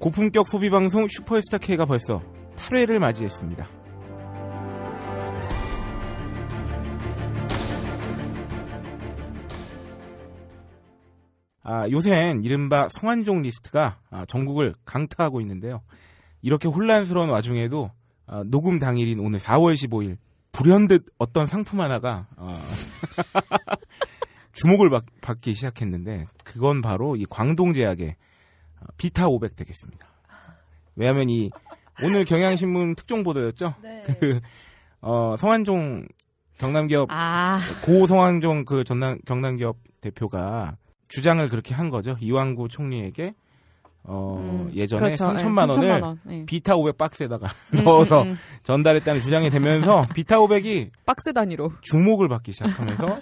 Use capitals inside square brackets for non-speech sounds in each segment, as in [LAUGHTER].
고품격 소비방송 슈퍼스타K가 벌써 8회를 맞이했습니다. 아, 요샌 이른바 성한종 리스트가 아, 전국을 강타하고 있는데요. 이렇게 혼란스러운 와중에도 아, 녹음 당일인 오늘 4월 15일 불현듯 어떤 상품 하나가 어, [LAUGHS] 주목을 받, 기 시작했는데 그건 바로 이 광동제약의 비타 500 되겠습니다. 왜냐하면 이 오늘 경향신문 특종 보도였죠. [LAUGHS] 네. 그, 어, 성한종 경남기업 아. 고 성한종 그 전남 경남기업 대표가 주장을 그렇게 한 거죠. 이왕구 총리에게 어 음, 예전에 그렇죠. 3천만 원을 3천만 원. 네. 비타 500 박스에다가 음, 음, 넣어서 음, 전달했다는 주장이 되면서 [LAUGHS] 비타 500이 박스 단위로 주목을 받기 시작하면서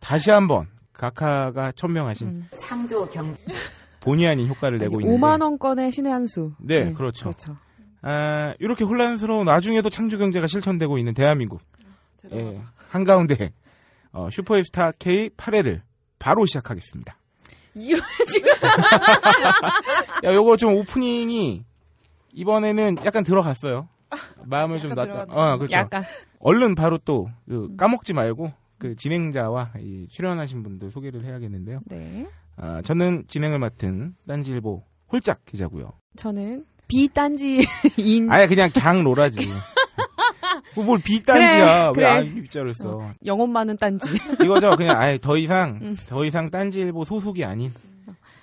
다시 한번 각하가 천명하신 음. 창조 경 본의 아닌 효과를 내고 있는 5만 원권의 신의 한 수. 네, 네 그렇죠. 그렇죠. 아, 이렇게 혼란스러운 나중에도 창조 경제가 실천되고 있는 대한민국. 아, 예, 한가운데 어, 슈퍼스타 K 8회를 바로 시작하겠습니다. 이런 지금 [LAUGHS] 야, 요거 좀 오프닝이 이번에는 약간 들어갔어요. 마음을 좀 놨다. 어, 그렇죠. 약간. 얼른 바로 또그 까먹지 말고 그 진행자와 이 출연하신 분들 소개를 해야겠는데요. 네. 아, 저는 진행을 맡은 딴지일보 홀짝 기자고요. 저는 비딴지인. 아니 그냥 갱로라지. [LAUGHS] 뭐, 뭘 비딴지야. 그래, 왜안 그래. 입자로 했어. 어, 영혼 많은 딴지. 이거죠. 그냥 아예 더 이상 음. 더 이상 딴지일보 소속이 아닌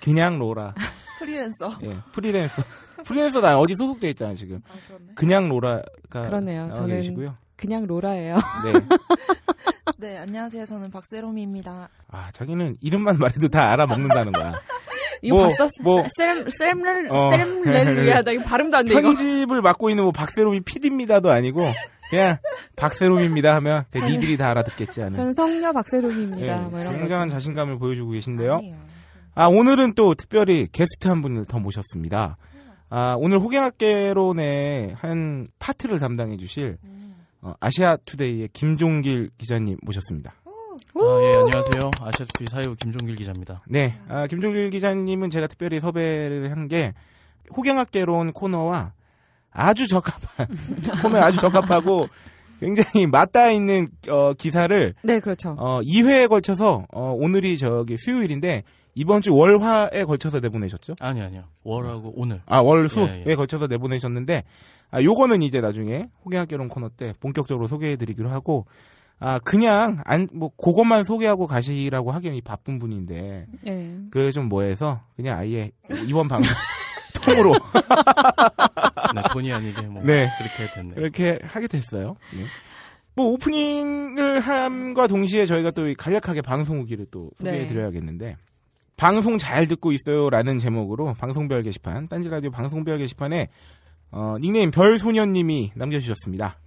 그냥 로라. 프리랜서. 예, 프리랜서. 프리랜서 나 어디 소속돼 있잖아 지금. 아, 그냥 로라가 그러네요. 저는 계시고요. 그냥 로라예요. [LAUGHS] 네. 네, 안녕하세요. 저는 박세롬입니다. 아, 자기는 이름만 말해도 다 알아먹는다는 거야. 이거 뭐, 봤어? 셀, 셀렐, 셀렐루야. 나 이거 발음도 안 돼, 편집을 이거. 집을 맡고 있는 뭐 박세롬이 PD입니다도 아니고, 그냥 박세롬입니다 하면 그 니들이 다 알아듣겠지 않아요 저는 성녀 박세롬입니다. 네, 뭐 이런 굉장한 거죠. 자신감을 보여주고 계신데요. 아니에요. 아, 오늘은 또 특별히 게스트 한 분을 더 모셨습니다. 아, 오늘 호갱학개론의 한 파트를 담당해 주실 음. 어, 아시아 투데이의 김종길 기자님 모셨습니다. 아, 예, 안녕하세요. 아시아 투데이 사유 김종길 기자입니다. 네, 아, 김종길 기자님은 제가 특별히 섭외를 한 게 호경학개론 코너와 아주 적합한 [LAUGHS] 코너 아주 적합하고 굉장히 맞닿아 있는 어, 기사를 네, 그렇죠. 어, 2회에 걸쳐서 어, 오늘이 저기 수요일인데 이번 주 월화에 걸쳐서 내보내셨죠? 아니 아니요. 월하고 오늘. 아, 월수에 예, 예. 걸쳐서 내보내셨는데 아, 요거는 이제 나중에 호갱학 개론 코너 때 본격적으로 소개해 드리기로 하고 아, 그냥 안뭐 그것만 소개하고 가시라고 하기엔 바쁜 분인데. 예. 그게 좀 뭐해서 그냥 아예 이번 방송 [LAUGHS] 통으로 네, 돈이 아니게 뭐 네. 그렇게 됐네 그렇게 하게 됐어요. 네. 뭐 오프닝을 함과 동시에 저희가 또 간략하게 방송 후기를 또 소개해 드려야겠는데 네. 방송 잘 듣고 있어요라는 제목으로 방송별 게시판 딴지 라디오 방송별 게시판에 어, 닉네임 별소년님이 남겨주셨습니다.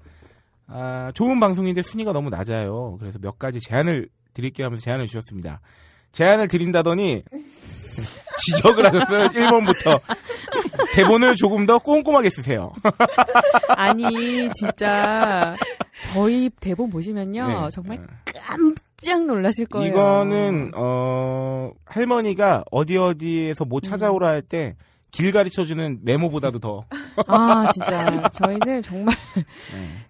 아, 좋은 방송인데 순위가 너무 낮아요. 그래서 몇 가지 제안을 드릴게요 하면서 제안을 주셨습니다. 제안을 드린다더니 [LAUGHS] 지적을 하셨어요. 1번부터. 대본을 조금 더 꼼꼼하게 쓰세요. [LAUGHS] 아니 진짜 저희 대본 보시면요 네. 정말 네. 깜짝 놀라실 거예요. 이거는 어 할머니가 어디 어디에서 뭐 음. 찾아오라 할 때 길 가르쳐주는 메모보다도 더. 아 진짜 저희는 정말 네.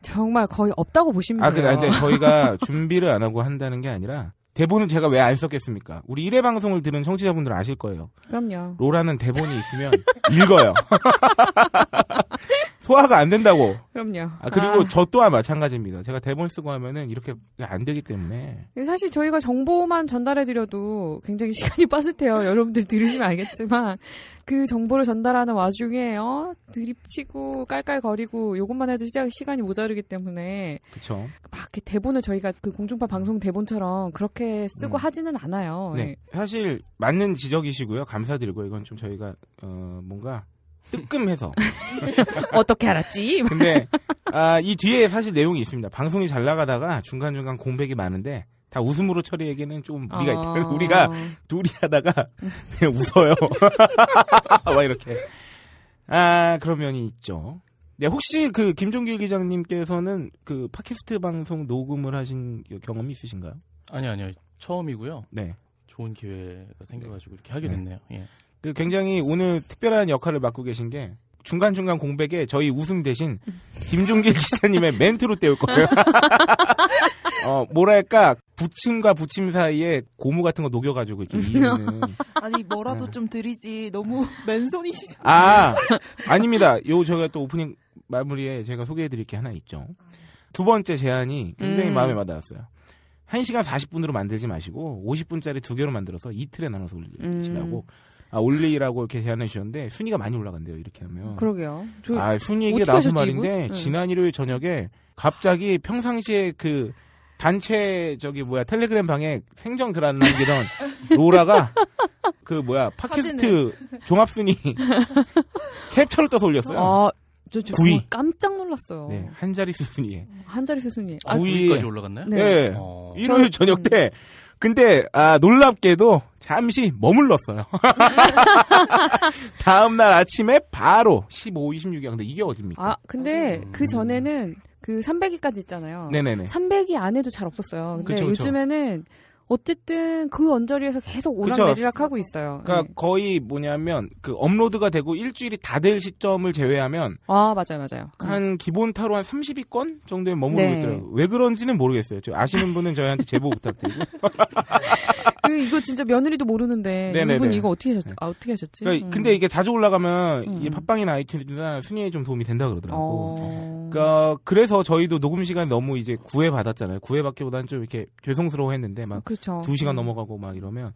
정말 거의 없다고 보시면 돼요. 아 근데, 근데 저희가 [LAUGHS] 준비를 안 하고 한다는 게 아니라 대본은 제가 왜 안 썼겠습니까? 우리 1회 방송을 들은 청취자분들 아실 거예요. 그럼요. 로라는 대본이 있으면 [LAUGHS] 읽어요. [LAUGHS] 소화가 안 된다고. 그럼요. 아, 그리고 아. 저 또한 마찬가지입니다. 제가 대본 쓰고 하면은 이렇게 안 되기 때문에. 사실 저희가 정보만 전달해드려도 굉장히 [LAUGHS] 시간이 빠듯해요. 여러분들 들으시면 알겠지만 그 정보를 전달하는 와중에 어 드립치고 깔깔거리고 이것만 해도 시작 시간이 모자르기 때문에. 그렇죠. 막 대본을 저희가 그 공중파 방송 대본처럼 그렇게 쓰고 음. 하지는 않아요. 네. 네. 사실 맞는 지적이시고요. 감사드리고 이건 좀 저희가 어 뭔가 뜨끔해서. [LAUGHS] 어떻게 알았지? 근데 아, 이 뒤에 사실 내용이 있습니다. 방송이 잘 나가다가 중간중간 공백이 많은데 다 웃음으로 처리하기에는 좀 무리가 있다. 어... 우리가 둘이 하다가 그냥 웃어요. [LAUGHS] 막 이렇게. 아, 그런 면이 있죠. 네, 혹시 그 김종길 기자님께서는 그 팟캐스트 방송 녹음을 하신 경험이 있으신가요? 아니 아니요. 처음이고요. 네. 좋은 기회가 생겨가지고 이렇게 하게 네. 됐네요. 예. 그 굉장히 오늘 특별한 역할을 맡고 계신 게 중간중간 공백에 저희 웃음 대신 김종길 [LAUGHS] 기사님의 멘트로 때울 거예요. [LAUGHS] 어, 뭐랄까, 부침과 부침 사이에 고무 같은 거 녹여가지고 이렇게 음. 이는 [LAUGHS] 아니, 뭐라도 네. 좀 드리지. 너무 맨손이시잖아요. 아, 아닙니다. 요, 저희가 또 오프닝 마무리에 제가 소개해드릴 게 하나 있죠. 두 번째 제안이 굉장히 음. 마음에 와닿았어요. 1시간 40분으로 만들지 마시고 50분짜리 두 개로 만들어서 이틀에 나눠서 올리시라고 음. 아, 올리라고 이렇게 제안해 주셨는데 순위가 많이 올라간대요. 이렇게 하면. 그러게요. 저, 아, 순위 얘기가 나와서 말인데 네. 지난 일요일 저녁에 갑자기 평상시에 그 단체 저기 뭐야 텔레그램 방에 생전 글안 남기던 [LAUGHS] 로라가 그 뭐야 팟캐스트 종합 순위 [LAUGHS] 캡처를 떠서 올렸어요. 아, 저, 저 9위. 깜짝 놀랐어요. 네, 한 자리 순위에. 한 자리 순위에. 아, 9위까지 올라갔나요? 네. 네. 어... 일요일 저녁 때 근데 아, 놀랍게도 잠시 머물렀어요. [LAUGHS] 다음 날 아침에 바로 15, 26일. 이데 이게 어딥니까? 아, 근데 음. 그 전에는 그3 0 0이까지 있잖아요. 네네네. 3 0 0이 안에도 잘 없었어요. 근데 그쵸, 그쵸. 요즘에는 어쨌든 그 언저리에서 계속 오락내리락 하고 있어요. 그러니까 네. 거의 뭐냐면 그 업로드가 되고 일주일이 다 될 시점을 제외하면 아 맞아요 맞아요 음. 한 네. 기본 타로 한 30위권 정도에 머무르고 네. 있더라고요. 왜 그런지는 모르겠어요. 아시는 분은 저희한테 제보 부탁드리고 [LAUGHS] 그, 이거 진짜 며느리도 모르는데 이분 이거 어떻게 하셨, 아, 어떻게 하셨지? 그러니까, 음. 근데 이게 자주 올라가면 음. 이 팟빵이나 아이튠즈나 순위에 좀 도움이 된다 그러더라고. 어... 그러니까 그래서 저희도 녹음 시간 너무 이제 구애 받았잖아요. 구애 받기보다는 좀 이렇게 죄송스러워했는데 막두 그렇죠. 시간 음. 넘어가고 막 이러면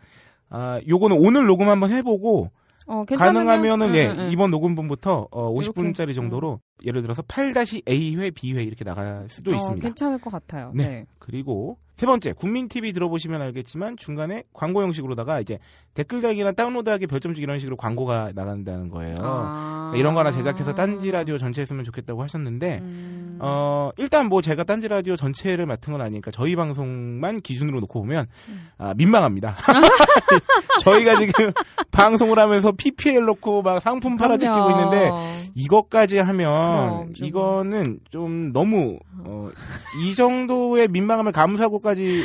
아 요거는 오늘 녹음 한번 해보고. 어, 가능하면은 음, 예, 음, 음. 이번 녹음분부터 어, 50분짜리 정도로 예를 들어서 8-A회, B회 이렇게 나갈 수도 어, 있습니다. 괜찮을 것 같아요. 네. 네. 그리고 세 번째, 국민TV 들어보시면 알겠지만 중간에 광고 형식으로다가 이제 댓글 달기나 다운로드하기 별점 주기 이런 식으로 광고가 나간다는 거예요. 아~ 그러니까 이런 거 하나 제작해서 딴지 라디오 전체했으면 좋겠다고 하셨는데, 음~ 어, 일단 뭐 제가 딴지 라디오 전체를 맡은 건 아니니까 저희 방송만 기준으로 놓고 보면, 음. 아, 민망합니다. [LAUGHS] 저희가 지금 [LAUGHS] 방송을 하면서 PPL 놓고 막 상품 팔아지키고 있는데, 이것까지 하면 왜냐면 하 이거는 좀 너무 어, 이 정도의 민망함을 감수하고까지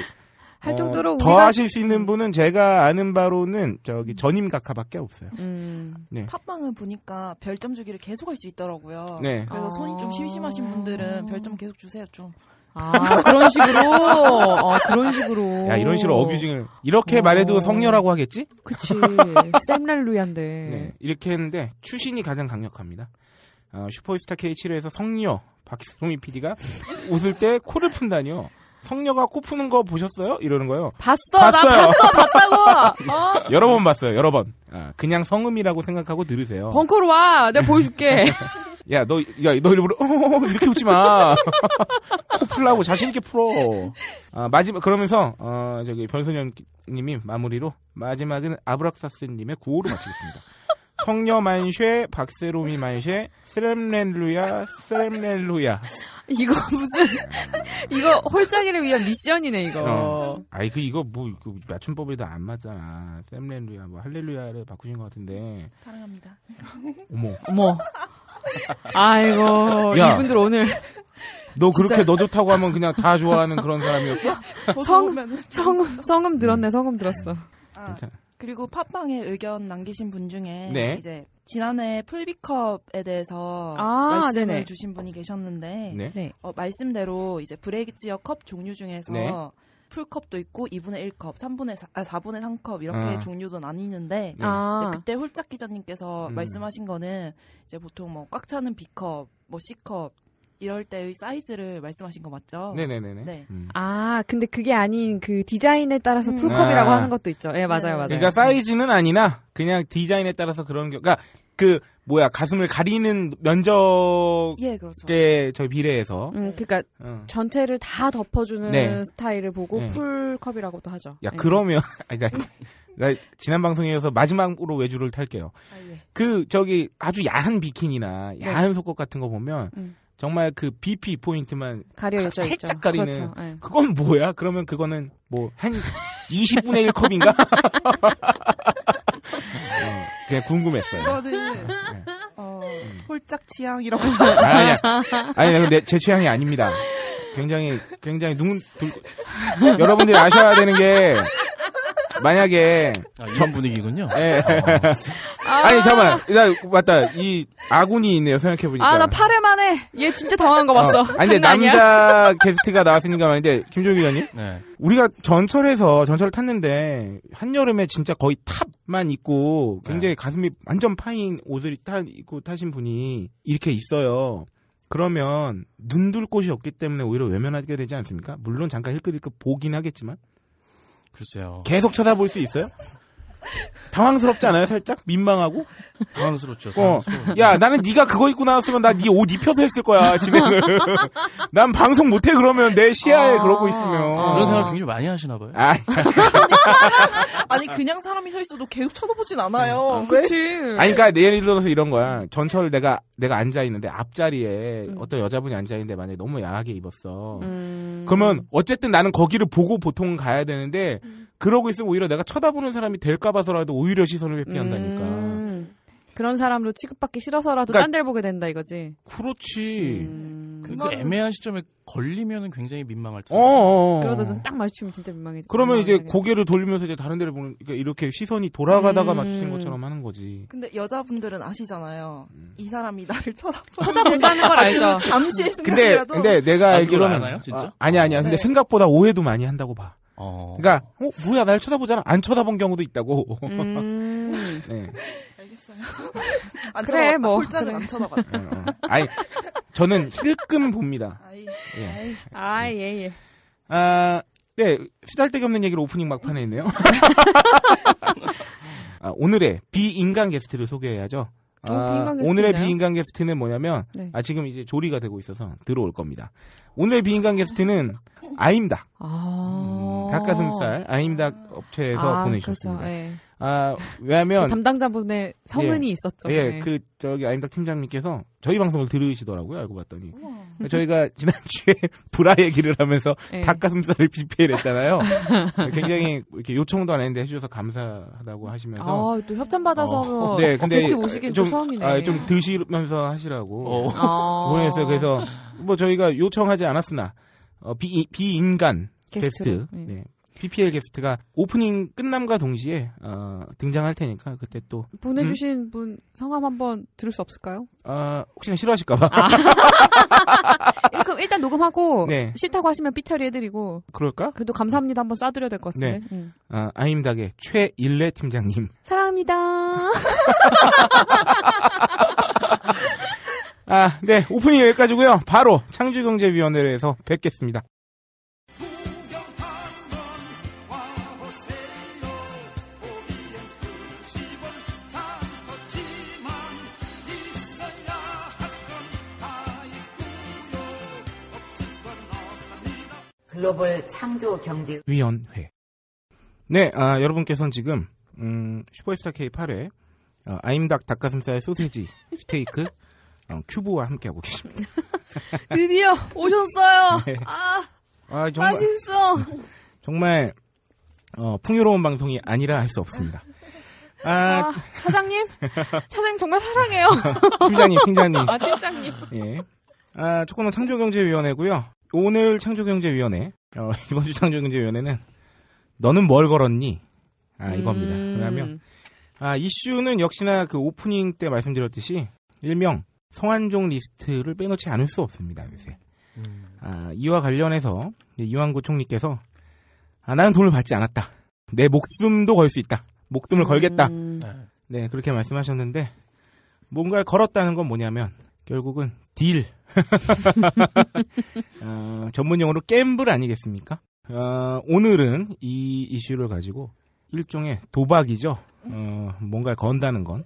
할 어, 정도로 어, 더 하실 수 있는 음. 분은 제가 아는 바로는 저기 음. 전임 각하밖에 없어요. 음. 네. 팟빵을 보니까 별점 주기를 계속 할 수 있더라고요. 네. 그래서 아~ 손이 좀 심심하신 분들은 아. 별점 계속 주세요 좀. 아 그런 식으로 아 그런 식으로 야 이런 식으로 어뷰징을 이렇게 오. 말해도 어. 성녀라고 하겠지? 그치 샘랄루야인데 네, 이렇게 했는데 추신이 가장 강력합니다. 어, 슈퍼스타 K7에서 성녀 박희송이 PD가 웃을 때 코를 푼다니요. 성녀가 코 푸는 거 보셨어요? 이러는 거예요. 봤어, 봤어요. 나 봤어, 봤다고. 어? [LAUGHS] 여러 번 봤어요, 여러 번. 아, 그냥 성음이라고 생각하고 들으세요. 벙커로 와, 내가 [LAUGHS] 보여줄게. 야, 너, 야, 너 일부러, 어, 어, 어 이렇게 웃지 마. [LAUGHS] 코 풀라고 자신있게 풀어. 아, 마지막, 그러면서, 어, 저기, 변소년님이 마무리로, 마지막은 아브락사스님의 구호로 마치겠습니다. 성녀 만쉐, 박세롬이 만쉐, 스렘렐루야, 스렘렐루야. 이거 무슨 이거 홀짝이를 위한 미션이네 이거. 어. 아이 그 이거 뭐이 그 맞춤법에도 안 맞잖아. 스렘렐루야 뭐 할렐루야를 바꾸신 것 같은데. 사랑합니다. 어머. 어머. 아이고 야. 이분들 오늘 너 그렇게 너 좋다고 하면 그냥 다 좋아하는 그런 사람이었어? 성금 성금 성금 들었네 성금 들었어. 아. 괜찮아. 그리고 팟빵에 의견 남기신 분 중에 네. 이제 지난해 풀비컵에 대해서 아, 말씀을 네네. 주신 분이 계셨는데 네. 네. 어, 말씀대로 이제 브레이크지역컵 종류 중에서 네. 풀컵도 있고 2분의 1컵, 3분의 4, 아, 4분의 3컵 이렇게 아. 종류도 나뉘는데 네. 아. 그때 홀짝 기자님께서 음. 말씀하신 거는 이제 보통 뭐 꽉 차는 B컵, 뭐 C컵 이럴 때의 사이즈를 말씀하신 거 맞죠? 네네네네. 네. 음. 아, 근데 그게 아닌 그 디자인에 따라서 음. 풀컵이라고 아. 하는 것도 있죠. 예, 네, 맞아요, 맞아요. 그러니까 음. 사이즈는 아니나 그냥 디자인에 따라서 그런 게, 그러니까 그 뭐야 가슴을 가리는 면적에 예, 그렇죠. 저 비례해서. 음, 그러니까 어. 전체를 다 덮어주는 네. 스타일을 보고 네. 풀컵이라고도 하죠. 야, 예. 그러면 [LAUGHS] 아니, 나 지난 방송에서 마지막으로 외주를 탈게요. 아, 예. 그 저기 아주 야한 비키니나 네. 야한 속옷 같은 거 보면. 음. 정말 그 BP 포인트만 가려져 살 있죠. 가리는 그렇죠. 네. 그건 뭐야? 그러면 그거는 뭐 한 20분의 1 컵인가? [LAUGHS] 어, 그냥 궁금했어요. 이 네. 어, 음. 홀짝 취향이라고. 아, 아니야. 아니 근데 제 취향이 아닙니다. 굉장히 굉장히 눈 들, 여러분들이 아셔야 되는 게 만약에 아, 이런 전 분위기군요. 네. 어. [LAUGHS] 아~ 니 잠깐만. 나 맞다. 이 아군이 있네요. 생각해 보니까. 아 나 8회 만에 얘 진짜 당한 황거 어. 봤어. 어. 아니 근데 남자 게스트가 나왔으니까 말인데 김종규 의원님. 네. 우리가 전철에서 전철을 탔는데 한여름에 진짜 거의 탑만 입고 굉장히 네. 가슴이 완전 파인 옷을 타 입고 타신 분이 이렇게 있어요. 그러면 눈둘 곳이 없기 때문에 오히려 외면하게 되지 않습니까? 물론 잠깐 힐끗힐끗 보긴 하겠지만 글쎄요. 계속 쳐다볼 수 있어요? 당황스럽지 않아요? 살짝 민망하고? 당황스럽죠. 어. 야, 나는 네가 그거 입고 나왔으면 나 네 옷 입혀서 했을 거야 진행을. [LAUGHS] 난 방송 못해 그러면 내 시야에 아~ 그러고 있으면. 아~ 그런 생각 굉장히 많이 하시나 봐요. 아, [LAUGHS] 아니 그냥 사람이 서 있어도 계속 쳐다보진 않아요. 아, 네? 그렇지. 네. 아니 그러니까 예를 들어서 이런 거야. 전철을 내가 내가 앉아 있는데 앞자리에 음. 어떤 여자분이 앉아 있는데 만약에 너무 야하게 입었어. 음. 그러면 어쨌든 나는 거기를 보고 보통 가야 되는데 음. 그러고 있으면 오히려 내가 쳐다보는 사람이 될까 봐서라도 오히려 시선을 회피한다니까. 음, 그런 사람으로 취급받기 싫어서라도 그러니까, 딴 데를 보게 된다 이거지. 그렇지. 음, 그, 애매한 시점에 걸리면 굉장히 민망할 텐데. 어어어. 어, 어. 그러다 눈딱 마주치면 진짜 민망해. 그러면 이제 하겠다. 고개를 돌리면서 이제 다른 데를 보는 그러니까 이렇게 시선이 돌아가다가 음. 마주치 것처럼 하는 거지. 근데 여자분들은 아시잖아요. 음. 이 사람이 나를 쳐다보 쳐다본다는 걸 알죠. 잠시의 순간이라도. 근데 근데 내가 아, 알기로는 진짜? 아, 아니 아니야. 근데 네. 생각보다 오해도 많이 한다고 봐. 어. 그러니까 어 뭐야 날 쳐다보잖아 안 쳐다본 경우도 있다고. 음. 네. 알겠어요. 안 그래 쳐다봤다. 뭐 홀짝을 그래. 안 쳐다봤다. 네, 어. 아이 저는 힐끔 봅니다. 아이. 예. 아예 아, 네. 예. 아 네, 쓰잘데기 없는 얘기를 오프닝 막판에 있네요 [LAUGHS] 아, 오늘의 비인간 게스트를 소개해야죠. 아, 오늘의 비인간 게스트는 뭐냐면 네. 아 지금 이제 조리가 되고 있어서 들어올 겁니다. 오늘의 비인간 게스트는 아. 아임닭 아~ 음, 닭가슴살 아임닭 업체에서 아, 그렇죠. 보내주셨습니다. 그렇죠. 네. 아, 왜냐면. 그 담당자분의 성은이 예, 있었죠. 예, 네. 그, 저기, 아임닥 팀장님께서 저희 방송을 들으시더라고요, 알고 봤더니. 우와. 저희가 [LAUGHS] 지난주에 불화 얘기를 하면서 네. 닭가슴살을 BPL 했잖아요. [LAUGHS] 굉장히 이렇게 요청도 안 했는데 해주셔서 감사하다고 하시면서. 아, 또 협찬받아서. 어, 뭐 네, 근데. 오시긴 좀, 처음이네. 아, 좀 드시면서 하시라고. 어. 아. 보냈어요. 그래서 뭐 저희가 요청하지 않았으나, 어, 비, 비인간 게스트. 게스트. 네. 네. PPL 게스트가 오프닝 끝남과 동시에 어, 등장할 테니까 그때 또 보내주신 음? 분 성함 한번 들을 수 없을까요? 어, 혹시나 싫어하실까봐. 아. [LAUGHS] 그럼 일단 녹음하고 네. 싫다고 하시면 삐처리해드리고. 그럴까? 그래도 감사합니다 한번 쏴드려야 될 것 같은데. 네. 음. 어, 아임닭의 최일래 팀장님. 사랑합니다. [LAUGHS] 아, 네 오프닝 여기까지고요. 바로 창조경제위원회에서 뵙겠습니다. 글로벌 창조 경제 위원회. 네, 아, 여러분께서는 지금 음, 슈퍼스타 K 8회 어, 아임닭 닭가슴살 소세지 [LAUGHS] 스테이크 어, 큐브와 함께하고 계십니다. [LAUGHS] 드디어 오셨어요. [LAUGHS] 네. 아, 아 정말, 맛있어. 정말 어, 풍요로운 방송이 아니라 할 수 없습니다. 아, 아, 차장님, 차장님 정말 사랑해요. 팀장님, 팀장님. 아, 팀장님. 예. 아, 초코노 창조경제위원회고요. 오늘 창조경제위원회 어, [LAUGHS] 이번 주 창조경제위원회는 너는 뭘 걸었니? 아 이겁니다. 음. 왜냐하면 아 이슈는 역시나 그 오프닝 때 말씀드렸듯이 일명 성한종 리스트를 빼놓지 않을 수 없습니다. 요새 음. 아, 이와 관련해서 이완구 총리께서 아, 나는 돈을 받지 않았다. 내 목숨도 걸 수 있다. 목숨을 음. 걸겠다. 네. 네 그렇게 말씀하셨는데 뭔가를 걸었다는 건 뭐냐면 결국은 딜 [LAUGHS] 어, 전문 용어로 갬블 아니겠습니까? 어, 오늘은 이 이슈를 가지고 일종의 도박이죠. 어, 뭔가를 건다는 건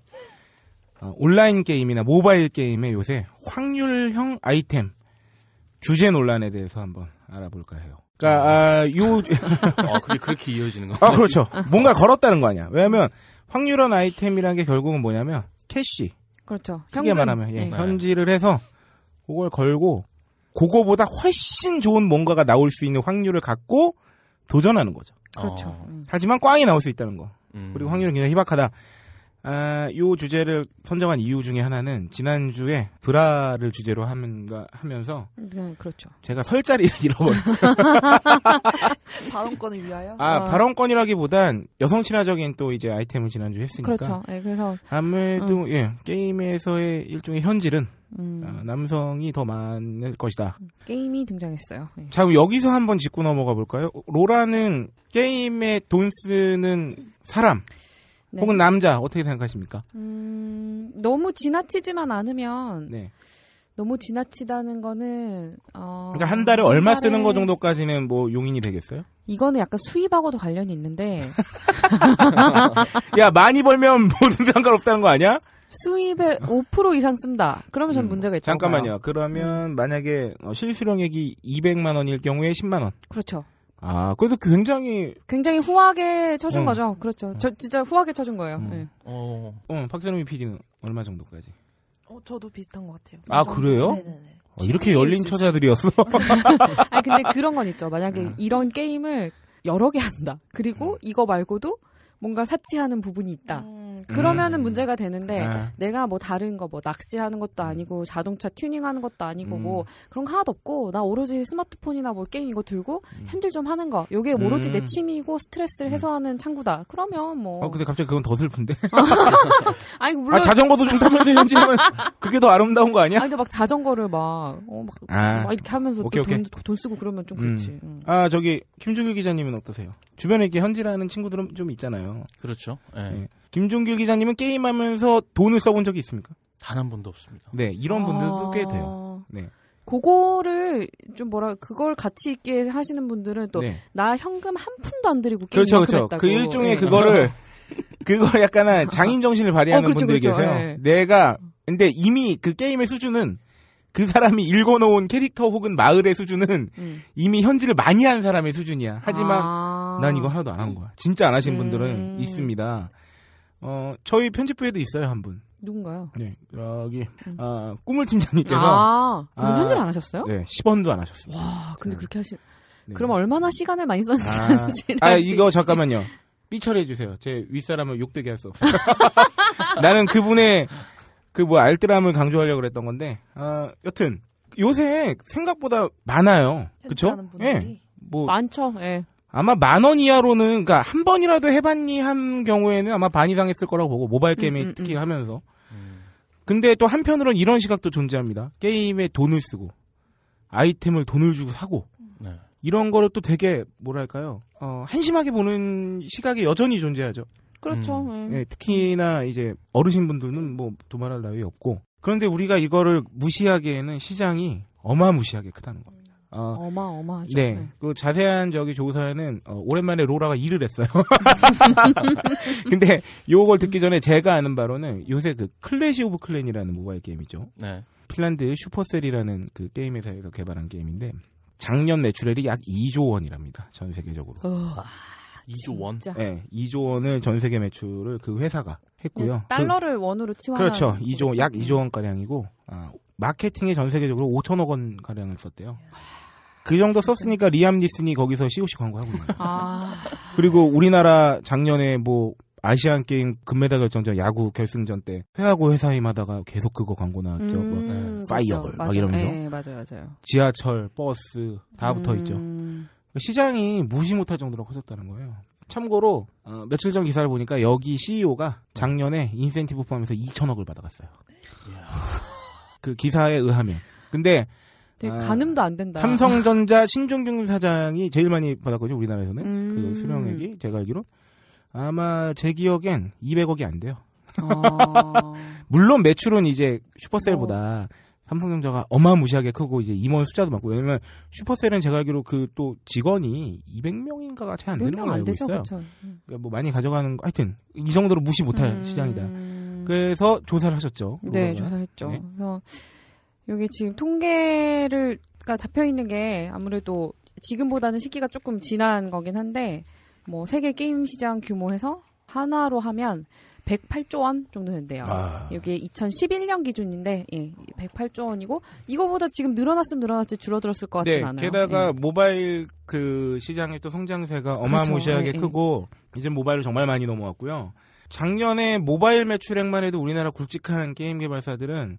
어, 온라인 게임이나 모바일 게임의 요새 확률형 아이템 규제 논란에 대해서 한번 알아볼까 해요. 그러니까 아, 요 아, 그렇게 이어지는 [LAUGHS] 거아 그렇죠. 뭔가 걸었다는 거 아니야. 왜냐하면 확률형 아이템이라는 게 결국은 뭐냐면 캐시. 그렇죠. 쉽게 말하면 예, 네. 현질을 해서 그걸 걸고 그거보다 훨씬 좋은 뭔가가 나올 수 있는 확률을 갖고 도전하는 거죠. 그렇죠. 어. 음. 하지만 꽝이 나올 수 있다는 거. 음. 그리고 확률은 굉장히 희박하다. 아, 요 주제를 선정한 이유 중에 하나는 지난주에 브라를 주제로 하면가 하면서 네, 그렇죠. 제가 설 자리를 [LAUGHS] 잃어버렸어요. [LAUGHS] 발언권을 위하여? 아, 어. 발언권이라기보단 여성 친화적인 또 이제 아이템을 지난주에 했으니까. 그렇죠. 네, 그래서 아무래도 음. 예, 게임에서의 일종의 현질은 음. 아, 남성이 더 많을 것이다. 음, 게임이 등장했어요. 네. 자, 그럼 여기서 한번 짚고 넘어가 볼까요? 로라는 게임에 돈 쓰는 사람. 네. 혹은 남자 어떻게 생각하십니까? 음, 너무 지나치지만 않으면 네. 너무 지나치다는 거는 어, 그러니까 한 달에 얼마 한 달에... 쓰는 거 정도까지는 뭐 용인이 되겠어요? 이거는 약간 수입하고도 관련이 있는데 [LAUGHS] 야 많이 벌면 모든 상관없다는 거 아니야? 수입의 5% 이상 쓴다. 그러면 전 음, 문제가 있죠. 잠깐만요. 그러면 음. 만약에 어, 실수령액이 200만 원일 경우에 10만 원. 그렇죠. 아, 그래도 굉장히 굉장히 후하게 쳐준 어. 거죠. 그렇죠. 음. 저 진짜 후하게 쳐준 거예요. 어. 네. 어. 어, 박세롬이 PD는 얼마 정도까지? 어, 저도 비슷한 것 같아요. 아, 그래요? 네네 네, 네. 어, 이렇게 열린 처자들이었어. [LAUGHS] 아, 근데 그런 건 있죠. 만약에 아. 이런 게임을 여러 개 한다. 그리고 이거 말고도 뭔가 사치하는 부분이 있다. 음. 그러면은 음. 문제가 되는데 네. 내가 뭐 다른 거 뭐 낚시하는 것도 음. 아니고 자동차 튜닝하는 것도 아니고 뭐 음. 뭐 그런 거 하나도 없고 나 오로지 스마트폰이나 뭐 게임 이거 들고 현질 음. 좀 하는 거 요게 오로지 내 음. 취미고 이 스트레스를 해소하는 창구다. 그러면 뭐. 아 근데 갑자기 그건 더 슬픈데. [LAUGHS] 아니 아, 물론. 아, 자전거도 좀 타면서 현질하면 그게 더 아름다운 거 아니야? 아니 근데 막 자전거를 막어막 어, 막, 아. 막 이렇게 하면서 오케이, 돈, 오케이. 돈 쓰고 그러면 좀 그렇지. 아 저기 김준규 기자님은 어떠세요? 주변에 이렇게 현질하는 친구들은 좀 있잖아요. 그렇죠. 네. 네. 김종길 기자님은 게임하면서 돈을 써본 적이 있습니까? 단 한 번도 없습니다. 네, 이런 분들도 아. 꽤 돼요. 네. 그거를 좀 뭐라 그걸 가치 있게 하시는 분들은 또나 네. 현금 한 푼도 안드리고 게임 그렇죠 그렇죠 했다고. 그 일종의 네. 그거를 [LAUGHS] 그걸 약간은 장인 정신을 발휘하는 어, 그렇죠, 분들 그렇죠. 계세요. 네. 내가 근데 이미 그 게임의 수준은 그 사람이 읽어놓은 캐릭터 혹은 마을의 수준은 음. 이미 현질을 많이 한 사람의 수준이야. 하지만 아... 난 이거 하나도 안 한 거야. 진짜 안 하신 음... 분들은 있습니다. 어, 저희 편집부에도 있어요, 한 분. 누군가요? 네, 여기, 음. 어, 꿈을 팀장님께서. 아, 아 그럼 아, 현질안 하셨어요? 네, 10원도 안 하셨습니다. 와, 근데 네. 그렇게 하시, 네. 그럼 얼마나 시간을 많이 썼는지. 아, 아 이거 잠깐만요. [LAUGHS] 삐처리 해주세요. 제 윗사람을 욕되게 할 수 없어요. [LAUGHS] 나는 그분의 그 뭐 알뜰함을 강조하려고 그랬던 건데, 어, 여튼, 요새 생각보다 많아요. 그쵸? 예. 네. 뭐 많죠. 예. 아마 만 원 이하로는 그러니까 한 번이라도 해봤니 한 경우에는 아마 반 이상 했을 거라고 보고 모바일 음, 게임에 음, 특히 음, 하면서 음. 근데 또 한편으론 이런 시각도 존재합니다 게임에 돈을 쓰고 아이템을 돈을 주고 사고 네. 이런 거를 또 되게 뭐랄까요 어, 한심하게 보는 시각이 여전히 존재하죠 그렇죠 음. 네, 예, 특히나 이제 어르신분들은 뭐 도말할 나위 없고 그런데 우리가 이거를 무시하기에는 시장이 어마무시하게 크다는 겁니다 어, 어마어마하죠. 네. 네. 그 자세한 저기 조사에는 어, 오랜만에 로라가 일을 했어요. [LAUGHS] 근데 요걸 듣기 전에 제가 아는 바로는 요새 그 클래시 오브 클랜이라는 모바일 게임이죠. 네. 핀란드 슈퍼셀이라는 그 게임 회사에서 개발한 게임인데 작년 매출액이 약 2조 원이랍니다. 전 세계적으로. 2조 어. 원? 네, 2조 원을 전 세계 매출을 그 회사가 했고요. 그 달러를 그, 원으로 치환한 그렇죠. 2조 약 2조 원 가량이고 아, 마케팅에 전 세계적으로 5천억 원 가량을 썼대요. 그 정도 썼으니까 리암 니슨이 거기서 COC 광고하고 있는 거예요. 아... 그리고 우리나라 작년에 뭐 아시안 게임 금메달 결정전 야구 결승전 때 회하고 회사임 하다가 계속 그거 광고 나왔죠. 뭐 음, 뭐, 네. 파이어볼 막 이러면서. 네, 맞아요, 맞아요. 지하철, 버스 다 음... 붙어 있죠. 음. 시장이 무시 못할 정도로 커졌다는 거예요. 참고로 어, 며칠 전 기사를 보니까 여기 CEO가 작년에 인센티브 포함해서 2천억을 받아갔어요. 그 기사에 의하면. 근데 되게 아, 가늠도 안 된다. 삼성전자 신종균 사장이 제일 많이 받았거든요. 우리나라에서는 음. 그 수령액이 제가 알기로 아마 제 기억엔 200억이 안 돼요. 어. [LAUGHS] 물론 매출은 이제 슈퍼셀보다 어. 삼성전자가 어마무시하게 크고 이제 임원 숫자도 많고 왜냐면 슈퍼셀은 제가 알기로 그 또 직원이 200명인가가 잘안 되는 걸로 알고 있어요. 음. 그러니까뭐 많이 가져가는 거 하여튼 이 정도로 무시 못할 음... 시장이다. 그래서 조사를 하셨죠. 네, 조사했죠. 네. 그래서 여기 지금 통계를 잡혀 있는 게 아무래도 지금보다는 시기가 조금 지난 거긴 한데 뭐 세계 게임 시장 규모에서 하나로 하면 108조 원 정도 된대요. 여기에 아. 2011년 기준인데 예, 108조 원이고 이거보다 지금 늘어났으면 늘어났지 줄어들었을 것 같진 네, 않아요. 게다가 예. 모바일 그 시장의 또 성장세가 그렇죠. 어마무시하게 그렇죠. 크고 이제 모바일을 정말 많이 넘어왔고요. 작년에 모바일 매출액만 해도 우리나라 굵직한 게임 개발사들은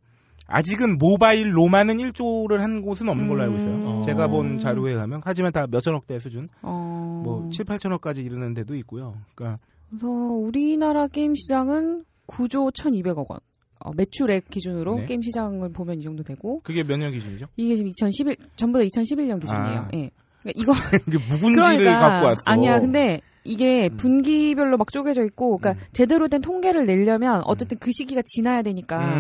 아직은 모바일로만은 1조를 한 곳은 없는 걸로 알고 음. 있어요. 음. 제가 본 자료에 가면 하지만 다 몇천억대 수준, 어. 뭐 7, 8천억까지 이르는 데도 있고요. 그러니까 그래서 우리나라 게임 시장은 9조 1,200억 원. 어, 매출액 기준으로 네. 게임 시장을 보면 이 정도 되고 그게 몇 년 기준이죠? 이게 지금 2011 전부 다 2011년 기준이에요. 아. 예. 그러니까 이거 무군지를 [LAUGHS] 그러니까, 갖고 왔어. 아니야, 근데 이게 음. 분기별로 막 쪼개져 있고, 그러니까 음. 제대로 된 통계를 내려면 음. 어쨌든 그 시기가 지나야 되니까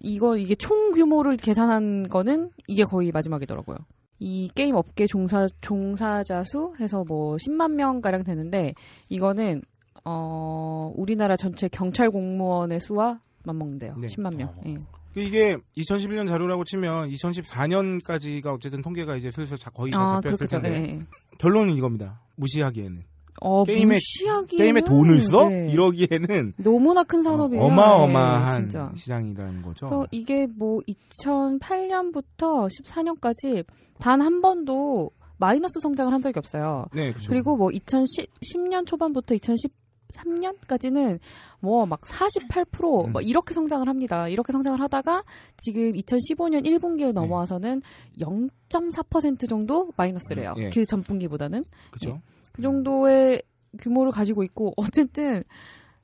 이거 이게 총 규모를 계산한 거는 이게 거의 마지막이더라고요. 이 게임 업계 종사 종사자 수 해서 뭐 10만 명 가량 되는데 이거는 어 우리나라 전체 경찰 공무원의 수와 맞먹는데요. 네. 10만 명. 어. 예. 이게 2011년 자료라고 치면 2014년까지가 어쨌든 통계가 이제 슬슬 거의 다 아, 잡혔을 아, 텐데 예, 예. 결론은 이겁니다. 무시하기에는 어, 게임에 무시하기에는... 게임에 돈을 써 네. 이러기에는 너무나 큰 산업이에요. 어, 마어마한 네, 시장이라는 거죠. 그래서 이게 뭐 2008년부터 14년까지 단 한 번도 마이너스 성장을 한 적이 없어요. 네, 그렇죠. 그리고 뭐 2010년 초반부터 2010 3년까지는 뭐 막 48%, 음. 막 뭐 이렇게 성장을 합니다. 이렇게 성장을 하다가 지금 2015년 1분기에 넘어와서는 네. 0.4% 정도 마이너스래요. 네. 음, 예. 그 전분기보다는. 그죠. 네. 예. 그 정도의 규모를 가지고 있고 어쨌든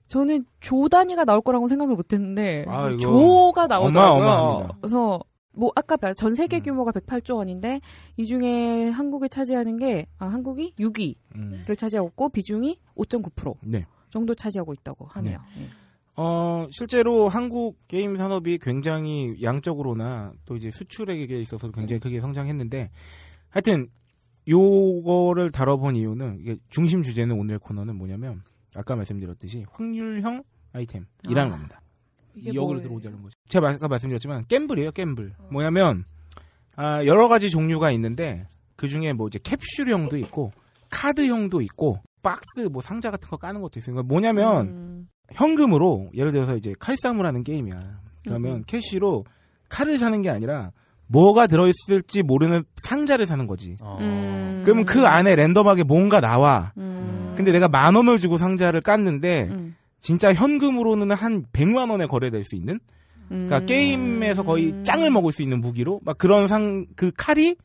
저는 조 단위가 나올 거라고 생각을 못했는데 아, 조가 나오더라고요. 어마어마합니다. 그래서 뭐 아까 전 세계 음. 규모가 108조 원인데 이 중에 한국이 차지하는 게 아, 한국이 6위를 음. 차지하고 비중이 5.9% 네. 정도 차지하고 있다고 하네요. 네. 예. 어, 실제로 한국 게임 산업이 굉장히 양적으로나 또 이제 수출액에 있어서 굉장히 네. 크게 성장했는데 하여튼 요거를 다뤄본 이유는 이게 중심 주제는 오늘 코너는 뭐냐면 아까 말씀드렸듯이 확률형 아이템이라는 아, 겁니다. 역을 들어오자는 거죠. 제가 아까 말씀드렸지만 갬블이에요, 갬블. 어. 뭐냐면 아, 여러 가지 종류가 있는데 그 중에 뭐 이제 캡슐형도 있고 카드형도 있고 박스 뭐 상자 같은 거 까는 것도 있어요. 그러니까 뭐냐면 음. 현금으로 예를 들어서 이제 칼싸움을 하는 게임이야. 그러면 음. 음. 캐시로 칼을 사는 게 아니라 뭐가 들어있을지 모르는 상자를 사는 거지. 어. 음. 그럼 그 안에 랜덤하게 뭔가 나와. 음. 근데 내가 만 원을 주고 상자를 깠는데 음. 진짜 현금으로는 한 100만 원에 거래될 수 있는 그러니까 음. 게임에서 거의 음. 짱을 먹을 수 있는 무기로 막 그런 상 그 칼이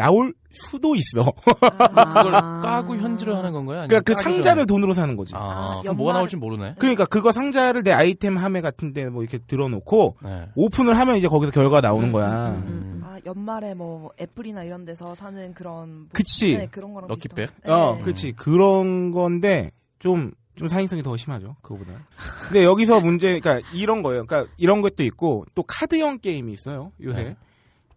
나올 수도 있어. 아. [LAUGHS] 그걸 까고 현질을 하는 건가요? 그러니까 그 상자를 돈으로 사는 거지. 아, 아 뭐가 나올지 모르네. 그러니까 그거 상자를 내 아이템 함에 같은데 뭐 이렇게 들어놓고 네. 오픈을 하면 이제 거기서 결과가 나오는 음, 거야. 음 음, 음, 음. 아 연말에 뭐 애플이나 이런 데서 사는 그런 뭐 그치 네, 그런 거랑 럭키백. 어, 네. 어, 그렇 그런 건데 좀좀 사행성이 더 심하죠. 그거보다. 근데 여기서 문제, 그러니까 이런 거예요. 그러니까 이런 것도 있고 또 카드형 게임이 있어요. 요새 네.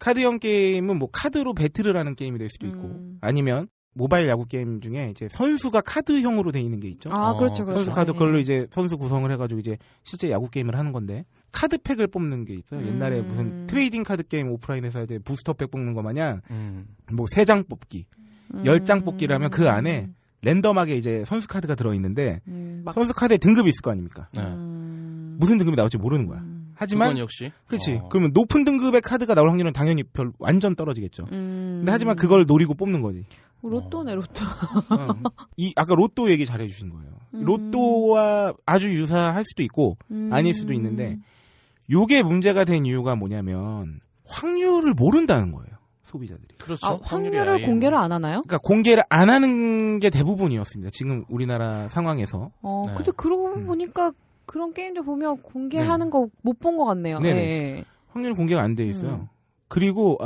카드형 게임은 뭐 카드로 배틀을 하는 게임이 될 수도 있고 음. 아니면 모바일 야구 게임 중에 이제 선수가 카드형으로 돼 있는 게 있죠. 아, 어, 그렇죠, 그렇죠. 선수 카드 네. 걸로 이제 선수 구성을 해가지고 이제 실제 야구 게임을 하는 건데 카드팩을 뽑는 게 있어요. 옛날에 음. 무슨 트레이딩 카드 게임 오프라인에서 할때 부스터팩 뽑는 거 마냥 음. 뭐세 장 뽑기, 열 장 뽑기라면 그 안에 음. 랜덤하게 이제 선수 카드가 들어 있는데 음, 선수 카드에 등급이 있을 거 아닙니까? 네. 무슨 등급이 나올지 모르는 거야. 하지만 역시 그렇지. 어. 그러면 높은 등급의 카드가 나올 확률은 당연히 별 완전 떨어지겠죠. 음... 근데 하지만 그걸 노리고 뽑는 거지. 어, 로또네 어. 로또. 어. [LAUGHS] 이 아까 로또 얘기 잘해 주신 거예요. 음... 로또와 아주 유사할 수도 있고 음... 아닐 수도 있는데 요게 문제가 된 이유가 뭐냐면 확률을 모른다는 거예요. 소비자들이. 그렇죠. 아, 확률을 공개를 안 하나요? 그러니까 공개를 안 하는 게 대부분이었습니다. 지금 우리나라 상황에서. 어, 네. 근데 그러고 음. 보니까 그런 게임들 보면 공개하는 네. 거못 본 것 같네요. 네네. 예, 예. 확률 공개가 안 돼 있어요. 음. 그리고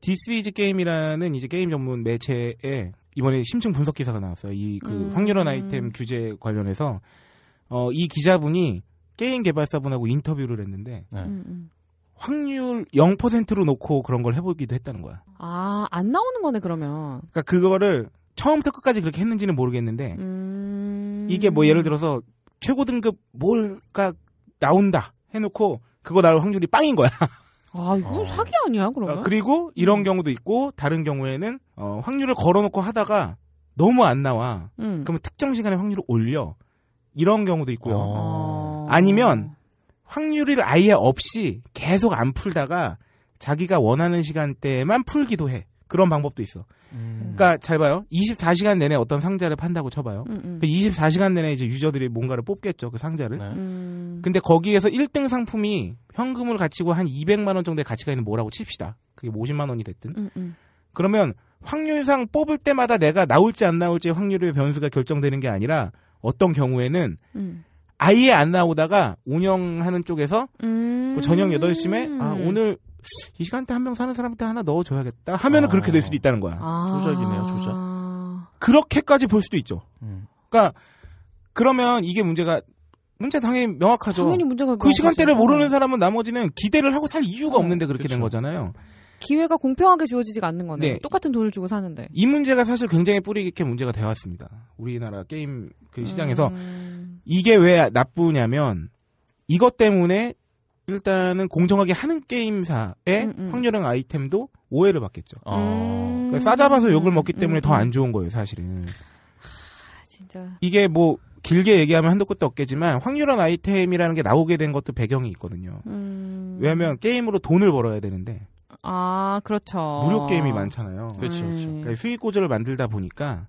아디스위즈 게임이라는 이제 게임 전문 매체에 이번에 심층 분석 기사가 나왔어요. 이그 음. 확률원 아이템 규제 관련해서 어이 기자분이 게임 개발사분하고 인터뷰를 했는데 네. 음, 음. 확률 0%로 놓고 그런 걸 해보기도 했다는 거야. 아, 안 나오는 거네, 그러면. 그러니까 그거를 처음부터 끝까지 그렇게 했는지는 모르겠는데, 음... 이게 뭐 예를 들어서 최고 등급 뭘가 나온다 해놓고 그거 나올 확률이 빵인 거야. 아, 이건 어. 사기 아니야, 그러면? 아, 그리고 이런 음. 경우도 있고, 다른 경우에는, 어, 확률을 걸어놓고 하다가 너무 안 나와. 음. 그러면 특정 시간에 확률을 올려. 이런 경우도 있고요. 어. 아니면, 확률을 아예 없이 계속 안 풀다가 자기가 원하는 시간대에만 풀기도 해. 그런 방법도 있어. 그러니까 잘 봐요. 24시간 내내 어떤 상자를 판다고 쳐봐요. 음, 음. 24시간 그러니까 내내 이제 유저들이 뭔가를 뽑겠죠. 그 상자를. 네. 음. 근데 거기에서 1등 상품이 현금을 가치고 한 200만 원 정도의 가치가 있는 뭐라고 칩시다. 그게 50만 원이 됐든. 음, 음. 그러면 확률상 뽑을 때마다 내가 나올지 안 나올지 확률의 변수가 결정되는 게 아니라 어떤 경우에는 아예 안 나오다가 운영하는 쪽에서 음. 뭐 저녁 8시에 아 오늘 이 시간대 한 명 사는 사람한테 하나 넣어줘야겠다 하면은 아. 그렇게 될 수도 있다는 거야. 아. 조작이네요, 조작. 그렇게까지 볼 수도 있죠. 음. 그러니까 그러면 이게 문제가 문제 당연히 명확하죠. 당연히 문제가 그 명확하죠. 시간대를 모르는 음. 사람은 나머지는 기대를 하고 살 이유가 어, 없는데 그렇게 그렇된 거잖아요. 기회가 공평하게 주어지지가 않는 거네 네. 똑같은 돈을 주고 사는데. 이 문제가 사실 굉장히 뿌리 깊게 문제가 되어 왔습니다. 우리나라 게임 그 시장에서 음... 이게 왜 나쁘냐면 이것 때문에 일단은 공정하게 하는 게임사의 음, 음. 확률형 아이템도 오해를 받겠죠. 음. 그러니까 싸잡아서 욕을 먹기 때문에 더 안 좋은 거예요, 사실은. 하, 진짜. 이게 뭐 길게 얘기하면 한도 끝도 없겠지만 확률형 아이템이라는 게 나오게 된 것도 배경이 있거든요. 음. 왜냐면 게임으로 돈을 벌어야 되는데. 아, 그렇죠. 무료 게임이 많잖아요. 그렇죠, 그렇죠. 네. 그러니까 수익 고조를 만들다 보니까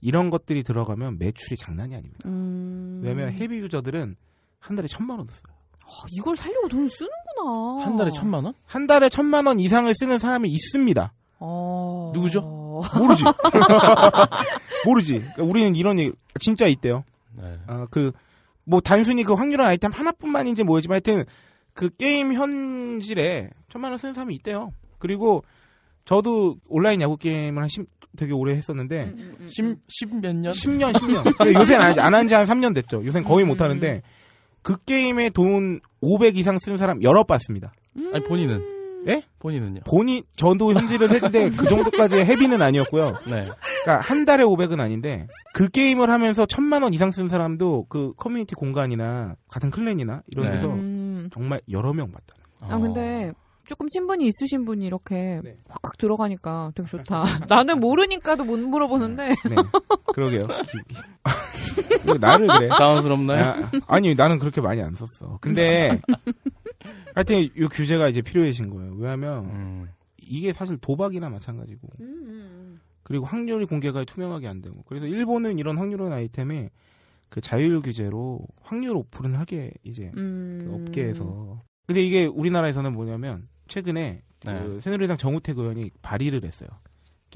이런 것들이 들어가면 매출이 장난이 아닙니다. 음. 왜냐면 헤비 유저들은 한 달에 천만 원 썼어요. 아, 이걸 살려고 돈을 쓰는구나. 한 달에 천만 원? 한 달에 천만 원 이상을 쓰는 사람이 있습니다. 어... 누구죠? [LAUGHS] 모르지. [LAUGHS] 모르지. 그러니까 우리는 이런 일 진짜 있대요. 네. 아, 그, 뭐, 단순히 그 확률한 아이템 하나뿐만인지 모르지만 하여튼, 그 게임 현실에 천만 원 쓰는 사람이 있대요. 그리고, 저도 온라인 야구 게임을 한 10, 되게 오래 했었는데, 10, 음, 10몇 음, 음, 년? 10년, 10년. 요새는 안, 안 한지 한 3년 됐죠. 요새는 거의 못 하는데, 그 게임에 돈 500 이상 쓴 사람 여러 봤습니다. 음... 아니 본인은 예? 본인은요? 본인 전도 현질을 했는데 그 정도까지 의 헤비는 아니었고요. 네. 그러니까 한 달에 500은 아닌데 그 게임을 하면서 천만 원 이상 쓴 사람도 그 커뮤니티 공간이나 같은 클랜이나 이런 네. 데서 음. 정말 여러 명 봤다는. 아 근데 조금 친분이 있으신 분이 이렇게 네. 확확 들어가니까 되게 좋다. [LAUGHS] 나는 모르니까도 못 물어보는데. 네. 네. 그러게요. [LAUGHS] 뭐 나를 그래. 당황스럽나요? 아, 니 나는 그렇게 많이 안 썼어. 근데 [LAUGHS] 하여튼 이 규제가 이제 필요해진 거예요. 왜냐하면 음. 이게 사실 도박이나 마찬가지고. 음, 음, 음. 그리고 확률이 공개가 투명하게 안 되고. 그래서 일본은 이런 확률은 아이템에 그 자율 규제로 확률 오픈을 하게 이제 음. 그 업계에서. 근데 이게 우리나라에서는 뭐냐면 최근에 네. 그 새누리당 정우택 의원이 발의를 했어요.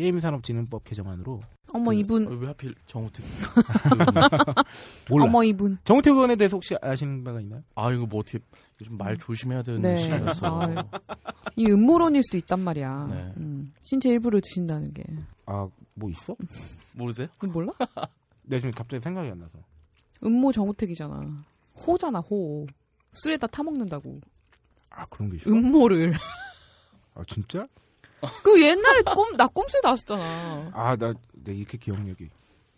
게임산업진흥법 개정안으로 어머 그, 이분 아, 왜 하필 정우택 [LAUGHS] 몰라 어머 이분 정우택 의원에 대해서 혹시 아시는 바가 있나요? 아 이거 뭐 어떻게 요즘 말 음. 조심해야 되는 네. 시기라서 아, 이 음모론일 수도 있단 말이야 네. 음, 신체 일부를 드신다는 게 아 뭐 있어? 모르세요? 그 몰라? [LAUGHS] 내 지금 갑자기 생각이 안 나서 음모 정우택이잖아 호잖아 호 술에다 타먹는다고 아 그런 게 있어? 음모를 아 진짜? 그 옛날에 꼼, 나 꼼수 나왔잖아. 아, 나, 내 이렇게 기억력이.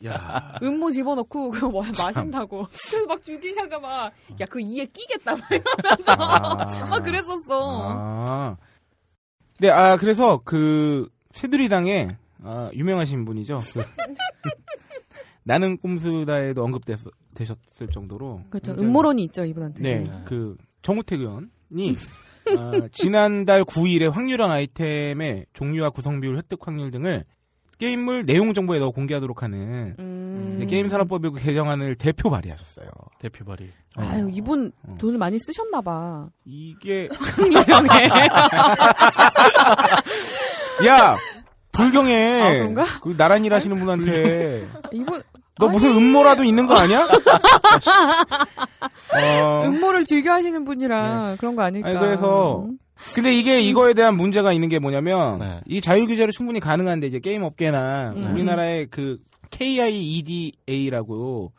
야. 음모 집어넣고 그거 뭐 마신다고. 그 막 줄기차가 막, 야, 그 이에 끼겠다. 막 아. 이러면서. 아. 막 그랬었어. 아. 네, 아, 그래서 그, 새누리당에, 아, 유명하신 분이죠. 그 [LAUGHS] 나는 꼼수다에도 언급되셨을 정도로. 그렇죠. 음모론이 있죠, 이분한테. 네. 그, 정우택 의원이 [LAUGHS] 아, 지난달 9일에 확률형 아이템의 종류와 구성 비율, 획득 확률 등을 게임물 내용 정보에 넣어 공개하도록 하는 음... 게임 산업법이 개정안을 대표 발의하셨어요. 대표 발의. 어. 아유 이분 어. 돈을 많이 쓰셨나 봐. 이게 확률형해야 [LAUGHS] 불경에 아, 그 나란히 일하시는 분한테 이분 너 아니... 무슨 음모라도 있는 거 아니야? [LAUGHS] 어... 음모를 즐겨 하시는 분이라 네. 그런 거 아닐까. 아니, 그래서 근데 이게 음. 이거에 대한 문제가 있는 게 뭐냐면 네. 이 자율 규제로 충분히 가능한데 이제 게임 업계나 음. 우리나라의 그 KIEDA라고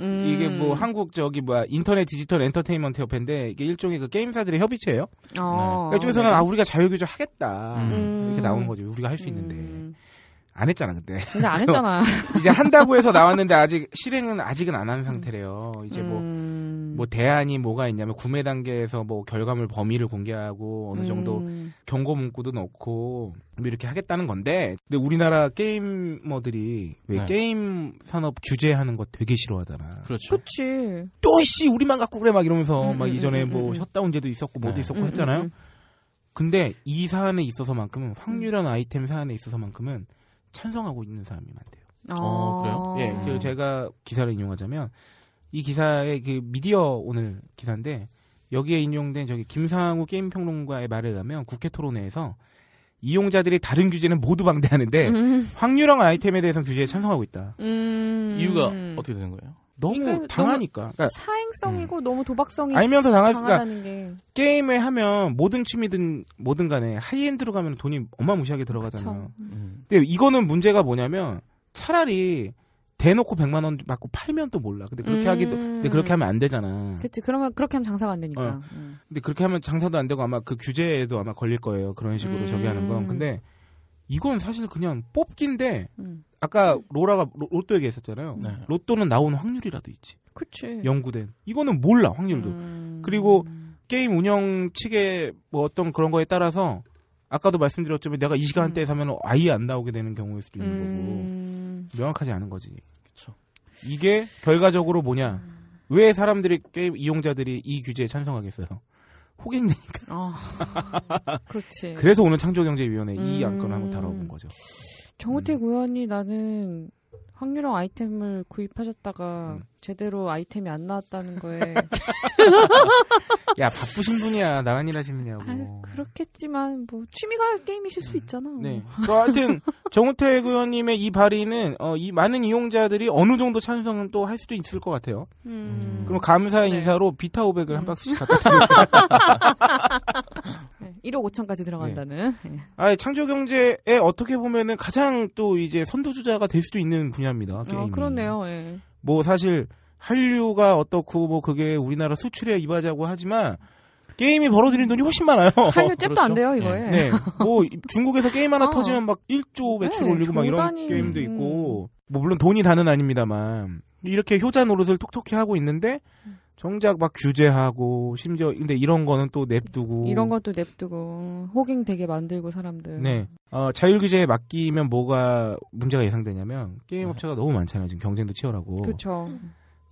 음. 이게 뭐 한국 저기 뭐야 인터넷 디지털 엔터테인먼트 협회인데 이게 일종의 그 게임사들의 협의체예요. 어. 그러니까 네. 그쪽에서는아 우리가 자율 규제 하겠다 음. 이렇게 나온 거죠. 우리가 할 수 있는데. 음. 안 했잖아 그때. 근데 안 했잖아. [LAUGHS] 이제 한다고 해서 [LAUGHS] 나왔는데 아직 실행은 아직은 안 한 상태래요. 이제 뭐뭐 음... 뭐 대안이 뭐가 있냐면 구매 단계에서 뭐 결과물 범위를 공개하고 어느 정도 음... 경고 문구도 넣고 뭐 이렇게 하겠다는 건데 근데 우리나라 게임머들이 왜 네. 게임 산업 규제하는 거 되게 싫어하잖아. 그렇죠. 그렇지. 또 씨 우리만 갖고 그래 막 이러면서 음, 막 음, 이전에 음, 음, 뭐 셧다운제도 있었고 뭐도 네. 있었고 했잖아요. 근데 이 사안에 있어서만큼은 확률한 아이템 사안에 있어서만큼은 찬성하고 있는 사람이 많대요. 아. 어, 그래요? 예, 네, 그 제가 기사를 인용하자면 이 기사의 그 미디어 오늘 기사인데 여기에 인용된 저기 김상우 게임 평론가의 말을하면 국회 토론회에서 이용자들이 다른 규제는 모두 방대하는데 음. 확률형 아이템에 대해서 규제에 찬성하고 있다. 음. 이유가 어떻게 되는 거예요? 너무 그러니까 당하니까. 너무 그러니까 사행성이고 음. 너무 도박성이 알면서 당하니까 게. 게임을 하면 모든 취미든 뭐든 간에 하이엔드로 가면 돈이 어마무시하게 들어가잖아요. 음. 음. 근데 이거는 문제가 뭐냐면 차라리 대놓고 100만 원 받고 팔면 또 몰라. 근데 그렇게 음. 하기도 근데 그렇게 하면 안 되잖아. 그렇지. 그러면 그렇게 하면 장사가 안 되니까. 어. 음. 근데 그렇게 하면 장사도 안 되고 아마 그 규제에도 아마 걸릴 거예요. 그런 식으로 저기 하는 건. 음. 근데 이건 사실 그냥 뽑기인데 음. 아까 로라가 로또 얘기했었잖아요. 네. 로또는 나온 확률이라도 있지. 그치. 연구된. 이거는 몰라 확률도. 음... 그리고 게임 운영 측의 뭐 어떤 그런 거에 따라서 아까도 말씀드렸지만 내가 이 시간대에 음. 사면 아예 안 나오게 되는 경우일 수도 있는 음... 거고 명확하지 않은 거지. 그죠 이게 결과적으로 뭐냐? 왜 사람들이 게임 이용자들이 이 규제에 찬성하겠어요? 호객이니까. 어, 아, 그렇지. [LAUGHS] 그래서 오늘 창조경제위원회 음... 이 안건을 한번 다뤄본 거죠. 정우택 음. 의원이 나는 확률형 아이템을 구입하셨다가 음. 제대로 아이템이 안 나왔다는 거에 야 바쁘신 분이야 나란 일하시느냐고 그렇겠지만 뭐 취미가 게임이실 수 음. 있잖아 네 뭐, 하여튼 정우택 의원님의 이 발의는 어, 이 많은 이용자들이 어느 정도 찬성은 또 할 수도 있을 것 같아요 음. 그럼 감사 네. 인사로 네. 비타 500을 음. 한 박스씩 갖다 음. 드릴게요 [LAUGHS] 1억 5천까지 들어간다는. 네. 아, 창조 경제에 어떻게 보면은 가장 또 이제 선두주자가 될 수도 있는 분야입니다. 아, 게 그렇네요. 예. 뭐 사실 한류가 어떻고 뭐 그게 우리나라 수출에 이바지하고 하지만 게임이 벌어들이는 돈이 훨씬 많아요. [LAUGHS] 한류 잽도 그렇죠? 안 돼요, 네. 이거에. 네. 네. 뭐 중국에서 게임 하나 아. 터지면 막 1조 매출 네, 올리고 막 이런 게임도 음. 있고. 뭐 물론 돈이 다는 아닙니다만 이렇게 효자 노릇을 톡톡히 하고 있는데 음. 정작 막 규제하고 심지어 근데 이런 거는 또 냅두고 이런 것도 냅두고 호갱 되게 만들고 사람들. 네. 어, 자율 규제에 맡기면 뭐가 문제가 예상되냐면 게임 네. 업체가 너무 많잖아요. 지금 경쟁도 치열하고. 그렇죠.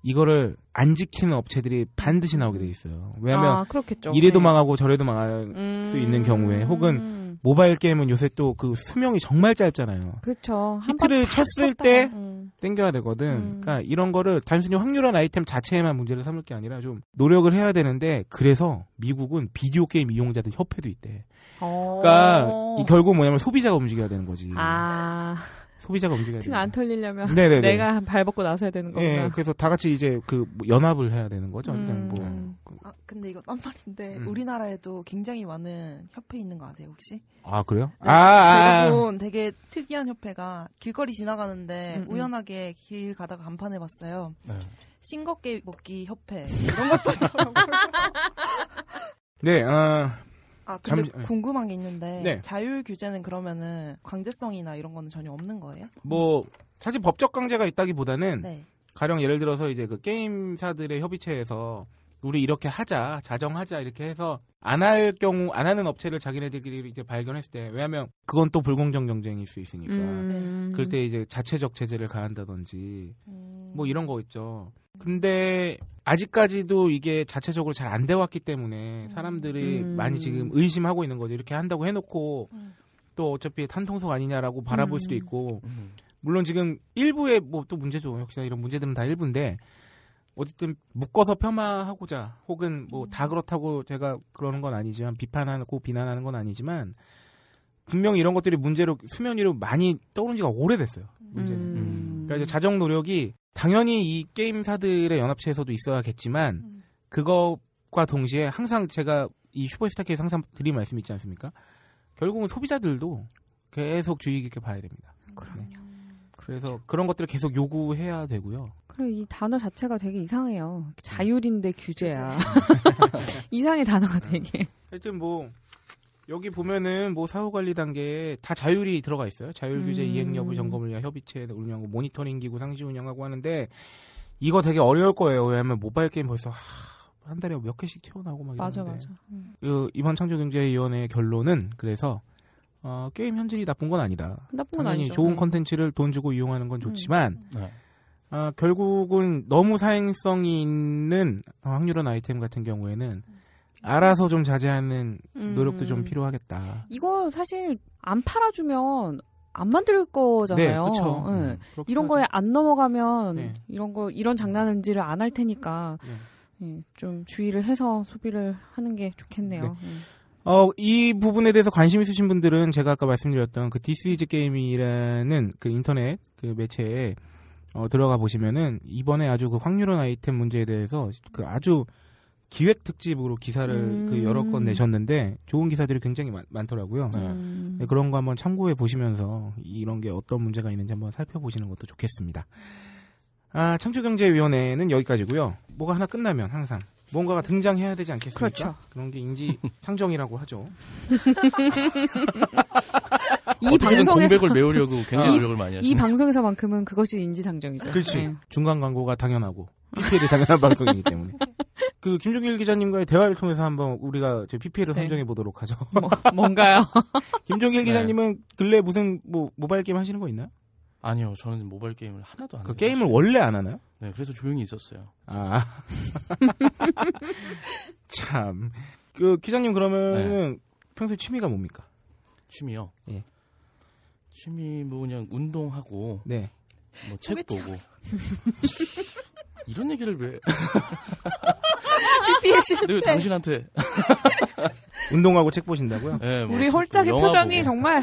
이거를 안 지키는 업체들이 반드시 나오게 돼 있어요. 왜냐하면 아, 이래도 네. 망하고 저래도 망할 음... 수 있는 경우에 혹은 모바일 게임은 요새 또 그 수명이 정말 짧잖아요. 그렇죠. 히트를 쳤을 때 음. 땡겨야 되거든. 음. 그러니까 이런 거를 단순히 확률한 아이템 자체에만 문제를 삼을 게 아니라 좀 노력을 해야 되는데 그래서 미국은 비디오 게임 이용자들 협회도 있대. 오. 그러니까 어. 결국 뭐냐면 소비자가 움직여야 되는 거지. 아. 소비자가 움직여야 지안 털리려면 네네네. 네, 네. 내가 발벗고 나서야 되는 거구나. 예, 그래서 다 같이 이제 그 뭐 연합을 해야 되는 거죠. 음. 일단 뭐. 음. 아, 근데 이건 딴 말인데 음. 우리나라에도 굉장히 많은 협회 있는 거 아세요 혹시? 아 그래요? 네, 아, 아, 아, 아. 제가 본 되게 특이한 협회가 길거리 지나가는데 음음. 음. 우연하게 길 가다가 간판을 봤어요. 네. 싱겁게 먹기 협회 이런 것도 있더라고요. [LAUGHS] 네, 어, 아 근데 잠시, 예. 궁금한 게 있는데 네. 자율 규제는 그러면은 강제성이나 이런 거는 전혀 없는 거예요? 뭐 사실 법적 강제가 있다기보다는 네. 가령 예를 들어서 이제 그 게임사들의 협의체에서 우리 이렇게 하자, 자정하자 이렇게 해서 안 할 경우 안 하는 업체를 자기네들끼리 이제 발견했을 때 왜냐하면 그건 또 불공정 경쟁일 수 있으니까 음, 네. 그럴 때 이제 자체적 제재를 가한다든지 음. 뭐 이런 거 있죠. 근데 아직까지도 이게 자체적으로 잘안돼 왔기 때문에 음. 사람들이 음. 많이 지금 의심하고 있는 거죠. 이렇게 한다고 해놓고 음. 또 어차피 탄통속 아니냐라고 바라볼 수도 음. 있고 물론 지금 일부의 뭐 또 문제죠. 역시나 이런 문제들은 다 일부인데. 어쨌든 묶어서 폄하하고자 혹은 뭐 다 그렇다고 제가 그러는 건 아니지만 비판하고 비난하는 건 아니지만 분명히 이런 것들이 문제로 수면 위로 많이 떠오른 지가 오래됐어요. 문제는. 음. 음. 그러니까 이제 자정 노력이 당연히 이 게임사들의 연합체에서도 있어야겠지만 음. 그것과 동시에 항상 제가 이 슈퍼스타 케이스 항상 드린 말씀 이 있지 않습니까? 결국은 소비자들도 계속 주의 깊게 봐야 됩니다. 그럼요. 네. 그래서 그런 것들을 계속 요구해야 되고요. 이 단어 자체가 되게 이상해요. 음. 자율인데 규제야. [LAUGHS] 이상해 단어가 음. 되게. 하여튼 뭐 여기 보면은 뭐 사후관리 단계에 다 자율이 들어가 있어요. 자율 규제 음. 이행 여부 점검을 위한 협의체 운영하고 모니터링 기구 상시 운영하고 하는데 이거 되게 어려울 거예요. 왜냐면 모바일 게임 벌써 한 달에 몇 개씩 튀어나오고 막 이러는데. 맞아 맞아. 음. 그 이번 창조경제위원회의 결론은 그래서 어, 게임 현질이 나쁜 건 아니다. 나쁜 건 아니죠. 좋은 네. 컨텐츠를 돈 주고 이용하는 건 좋지만 음. 네. 아, 결국은 너무 사행성이 있는 확률은 아이템 같은 경우에는 알아서 좀 자제하는 음. 노력도 음. 좀 필요하겠다. 이거 사실 안 팔아주면 안 만들 거잖아요. 네, 그렇죠. 네. 음, 이런 거에 안 넘어가면 네. 이런 거 이런 장난인지를 안 할 테니까 음, 좀 주의를 해서 소비를 하는 게 좋겠네요. 네. 예. 어, 이 부분에 대해서 관심 있으신 분들은 제가 아까 말씀드렸던 그 디스이즈 게임이라는 그 인터넷 그 매체에 어, 들어가 보시면은 이번에 아주 그 확률원 아이템 문제에 대해서 그 아주 기획 특집으로 기사를 그 음. 그 여러 건 내셨는데 좋은 기사들이 굉장히 많, 더라고요 음. 네. 네, 그런 거 한번 참고해 보시면서 이런 게 어떤 문제가 있는지 한번 살펴보시는 것도 좋겠습니다. 아, 창조경제위원회는 여기까지고요. 뭐가 하나 끝나면 항상 뭔가가 등장해야 되지 않겠습니까? 그렇죠. 그런 게 인지 상정이라고 하죠. [LAUGHS] 이 방송에서 공백을 메우려고 [LAUGHS] 굉장히 노력을 많이 하시이 방송에서만큼은 그것이 인지상정이죠. 그렇지. 네. 중간 광고가 당연하고 PPL이 당연한 [LAUGHS] 방송이기 때문에. 그 김종길 기자님과의 대화를 통해서 한번 우리가 제 PPL을 네. 선정해 보도록 하죠. 뭐, 뭔가요? [LAUGHS] 김종길 네. 기자님은 근래 무슨 뭐 모바일 게임 하시는 거 있나요? 아니요, 저는 모바일 게임을 하나도 안 그 해요. 게임을 사실. 원래 안 하나요? 네, 그래서 조용히 있었어요. 아. 참. 그 기자님 그러면은 네. 평소에 취미가 뭡니까? 취미요? 예. 취미 뭐 그냥 운동하고 네. 뭐 책 보고 [LAUGHS] 이런 얘기를 왜? PP에 실패. 당신한테 [LAUGHS] 운동하고 책 보신다고요? 네, 뭐 우리 홀짝의 표정이 보고. 정말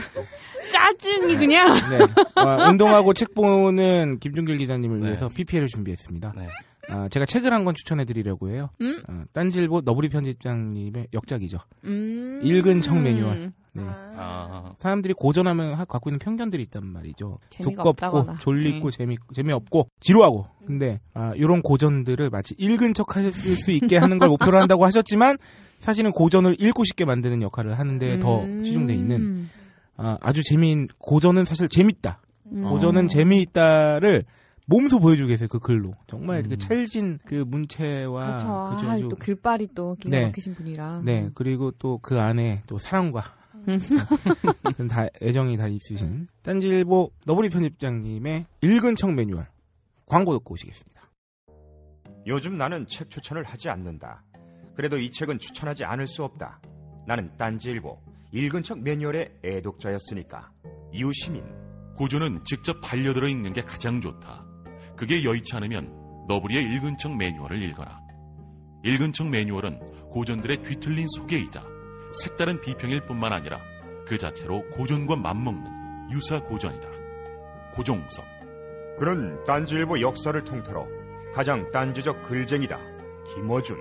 짜증이 그냥. [LAUGHS] 네. 아, 운동하고 책 보는 김준길 기자님을 네. 위해서 PPL을 준비했습니다. 네. 아, 제가 책을 한 권 추천해드리려고 해요. 음? 아, 딴질보 너브리 편집장님의 역작이죠. 음~ 읽은 청매뉴얼. 네. 아. 아. 사람들이 고전하면 갖고 있는 편견들이 있단 말이죠. 두껍고 없다거나. 졸리고 네. 재미 재미없고 지루하고. 근데 아, 이런 고전들을 마치 읽은 척 하실 수 있게 하는 걸 목표로 한다고 하셨지만 사실은 고전을 읽고 싶게 만드는 역할을 하는데 음. 더 치중돼 있는 아, 아주 재미인 고전은 사실 재밌다. 음. 고전은 어. 재미있다를 몸소 보여주기 위해서 그 글로 정말 그 음. 그 찰진 그 문체와 그렇죠. 아, 또 글빨이 또 기가 네. 막히신 네. 분이라 네 그리고 또 그 안에 또 사랑과 음. [LAUGHS] 다 애정이 다 있으신 딴지일보 너브리 편집장님의 읽은 척 매뉴얼 광고 듣고 오시겠습니다. 요즘 나는 책 추천을 하지 않는다. 그래도 이 책은 추천하지 않을 수 없다. 나는 딴지일보 읽은 척 매뉴얼의 애독자였으니까. 이웃 시민 고전은 직접 반려들어 읽는 게 가장 좋다. 그게 여의치 않으면 너브리의 읽은 척 매뉴얼을 읽어라. 읽은 척 매뉴얼은 고전들의 뒤틀린 소개이다 색다른 비평일 뿐만 아니라 그 자체로 고전과 맞먹는 유사 고전이다. 고종석. 그는 딴지일보 역사를 통틀어 가장 딴지적 글쟁이다. 김어준.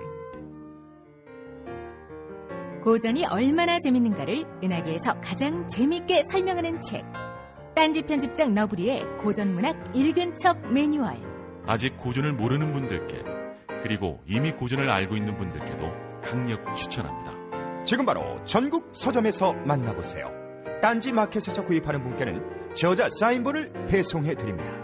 고전이 얼마나 재밌는가를 은하계에서 가장 재밌게 설명하는 책. 딴지 편집장 너브리의 고전문학 읽은 척 매뉴얼. 아직 고전을 모르는 분들께 그리고 이미 고전을 알고 있는 분들께도 강력 추천합니다. 지금 바로 전국 서점에서 만나보세요. 딴지 마켓에서 구입하는 분께는 저자 사인본을 배송해 드립니다.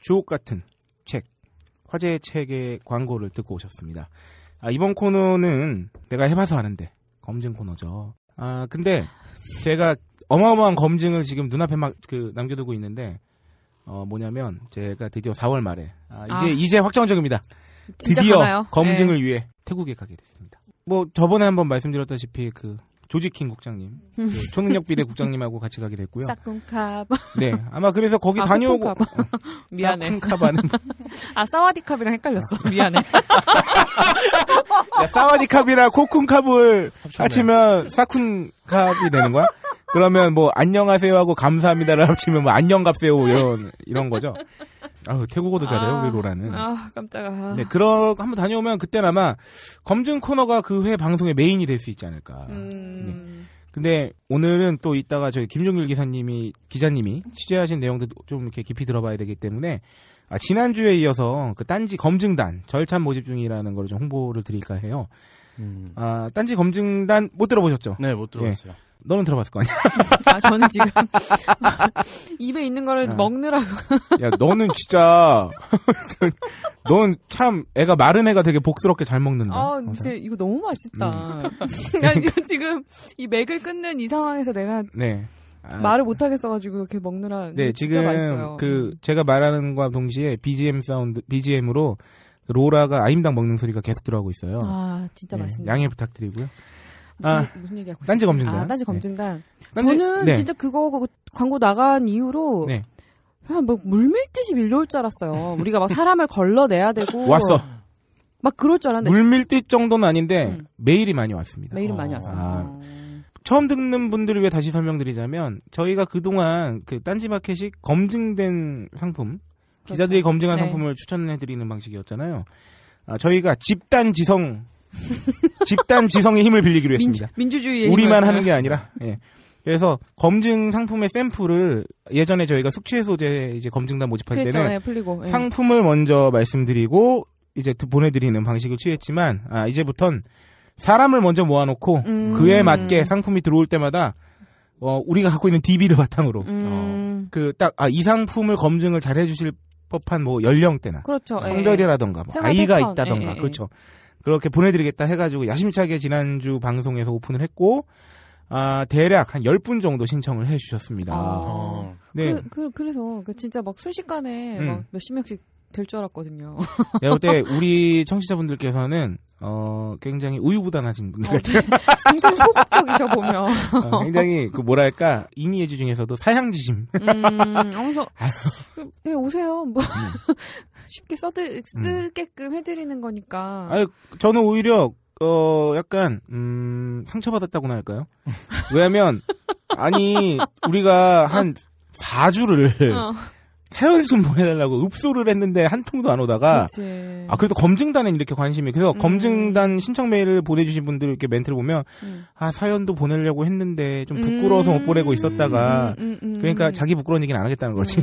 주옥 같은 책, 화제의 책의 광고를 듣고 오셨습니다. 아, 이번 코너는 내가 해봐서 아는데 검증 코너죠. 아 근데 제가 어마어마한 검증을 지금 눈앞에 막 그 남겨두고 있는데 어 뭐냐면 제가 드디어 4월 말에 아, 이제 아. 이제 확정적입니다. 드디어 가나 검증을 네. 위해 태국에 가게 됐습니다. 뭐 저번에 한번 말씀드렸다시피 그 조지킹 국장님, 음. 그 초능력 비대 국장님하고 같이 가게 됐고요. 싹카캅 네, 아마 그래서 거기 아, 다녀오고 어, [LAUGHS] 미안해. 싹둥캅하는 [LAUGHS] 아 사와디캅이랑 헷갈렸어. 어. 미안해. 야, 사와디캅이랑 코쿤캅을 합치면 사쿤캅이 되는 거야? 그러면 뭐 안녕하세요 하고 감사합니다를 합치면 뭐 안녕갑세요 이런 이런 거죠. 아, 그 태국어도 잘해요, 아, 우리 로라는. 아, 깜짝아. 네, 그러, 한번 다녀오면 그땐 아마 검증 코너가 그 회 방송의 메인이 될 수 있지 않을까. 음... 네. 근데 오늘은 또 이따가 저희 김종길 기사님이, 기자님이 취재하신 내용도 좀 이렇게 깊이 들어봐야 되기 때문에, 아, 지난주에 이어서 그 딴지 검증단 절찬 모집 중이라는 걸 좀 홍보를 드릴까 해요. 음... 아, 딴지 검증단 못 들어보셨죠? 네, 못 들어봤어요. 네. 너는 들어봤을 거 아니야? 아, 저는 지금 [LAUGHS] 입에 있는 거를 야. 네. 먹느라고. 야, 너는 진짜 [LAUGHS] 넌참 애가 마른 애가 되게 복스럽게 잘 먹는다. 아, 어, 근데 이거 너무 맛있다. 음. 그러니 [LAUGHS] 지금 이 맥을 끊는 이 상황에서 내가 네. 아, 말을 못 하겠어가지고 이렇게 먹느라. 네, 지금 맛있어요. 그 음. 제가 말하는 거와 동시에 BGM 사운드 BGM으로 그 로라가 아임당 먹는 소리가 계속 들어가고 있어요. 아, 진짜 네, 맛있네. 요 양해 부탁드리고요. 아, 무슨 얘기하고 딴지 검증단. 아, 딴지 검증단. 네. 저는 네. 진짜 그거 그 광고 나간 이후로 네. 아, 뭐 물밀듯이 밀려올 줄 알았어요. 우리가 막 사람을 걸러내야 되고 [LAUGHS] 왔어. 막 그럴 줄 알았는데 물밀듯 정도는 아닌데 음. 메일이 많이 왔습니다. 메일이 어. 많이 왔어요. 아. 어. 처음 듣는 분들을 위해 다시 설명드리자면 저희가 그동안 그 딴지마켓이 검증된 상품 그렇죠. 기자들이 검증한 네. 상품을 추천해드리는 방식이었잖아요. 아, 저희가 집단 지성 집단 지성의 힘을 빌리기로 했습니다. 민주, 주의 우리만 하는 어. 게 아니라. 예. 그래서 검증 상품의 샘플을 예전에 저희가 숙취 소재 이제 검증단 모집할 그랬잖아요, 때는 예, 풀리고, 예. 상품을 먼저 말씀드리고 이제 보내드리는 방식을 취했지만 아 이제부턴 사람을 먼저 모아놓고 음. 그에 맞게 상품이 들어올 때마다 어 우리가 갖고 있는 DB를 바탕으로 어, 음. 어, 그 그딱 아이 상품을 검증을 잘 해주실 법한 뭐 연령대나 그렇죠. 예. 성별이라던가 뭐 아이가 백원. 있다던가 에이. 예, 그렇죠. 그렇게 보내드리겠다 해가지고 야심차게 지난주 방송에서 오픈을 했고 아, 대략 한 10분 정도 신청을 해 주셨습니다. 아, 네. 그, 그, 래서 그 진짜 막 순식간에 음. 막 몇십 명씩 될 줄 알았거든요. 내가 네, 때 우리 청취자분들께서는 어, 굉장히 우유부단하신 분들 어, 같아요. 네. 굉장히 소극적이셔 보면. 어, 굉장히 그 뭐랄까 이미지 중에서도 사양지심 음, 어, 그래서 아. 예, 오세요. 뭐 음. 쉽게 써들 쓰게끔 해드리는 거니까. 아, 저는 오히려 어 약간 음 상처받았다고나 할까요? 왜냐면 아니 우리가 한 4주를 어. 사연 좀 보내달라고 읍소를 했는데 한 통도 안 오다가 그치. 아 그래도 검증단은 이렇게 관심이 그래서 음. 검증단 신청 메일을 보내주신 분들 이렇게 멘트를 보면 음. 아 사연도 보내려고 했는데 좀 음. 부끄러워서 음. 못 보내고 있었다가 음, 음, 그러니까 자기 부끄러운 얘기는 안 하겠다는 거지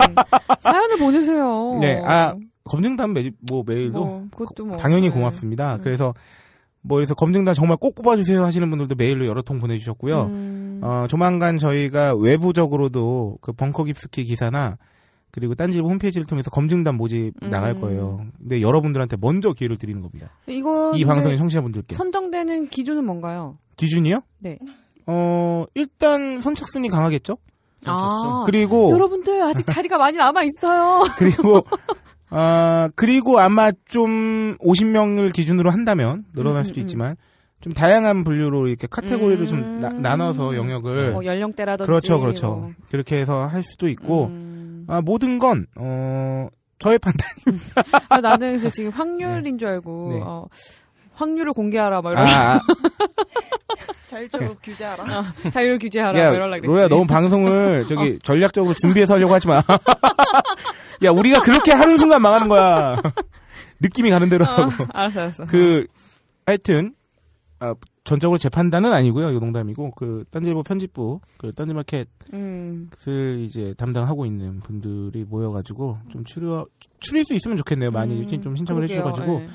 [LAUGHS] 사연을 보내세요 네아 어. 검증단 매집 뭐 메일도 뭐, 뭐, 당연히 네. 고맙습니다 그래서 뭐 그래서 검증단 정말 꼭 뽑아주세요 하시는 분들도 메일로 여러 통 보내주셨고요 어 조만간 저희가 외부적으로도 그 벙커 깁스키 기사나 그리고 딴지 홈페이지를 통해서 검증단 모집 음. 나갈 거예요. 근데 여러분들한테 먼저 기회를 드리는 겁니다. 이거 이 방송의 청취자분들께 선정되는 기준은 뭔가요? 기준이요? 네. 어 일단 선착순이 강하겠죠. 선착순. 아, 그리고 여러분들 아직 자리가 많이 남아 있어요. [LAUGHS] 그리고 아 그리고 아마 좀 50명을 기준으로 한다면 늘어날 음, 수도 음, 음. 있지만 좀 다양한 분류로 이렇게 카테고리를 음. 좀 나, 눠서 영역을 뭐 연령대라든지 그렇죠 그렇죠 뭐. 그렇게 해서 할 수도 있고. 음. 음. 아, 모든 건, 어, 저의 판단입니다. 음. 아, 나는 그래서 지금 확률인 줄 알고, 네. 어, 확률을 공개하라, 막 이러고. 아, 아. [LAUGHS] 자율적으로 규제하라. 아, 자율 규제하라, 야, 이러려 그랬 로야, 너무 방송을 [LAUGHS] 저기 어. 전략적으로 준비해서 하려고 하지 마. [LAUGHS] 야, 우리가 그렇게 하는 순간 망하는 거야. 느낌이 가는 대로 어, 하고. 알았어, 알았어. 그, 하여튼, 아, 전적으로 재 판단은 아니고요. 이 농담이고 그 딴지일보 편집부 그 딴지마켓을 음. 이제 담당하고 있는 분들이 모여가지고 좀 추려 추릴 수 있으면 좋겠네요. 많이 음. 좀 신청을 그러게요. 해주셔가지고 네.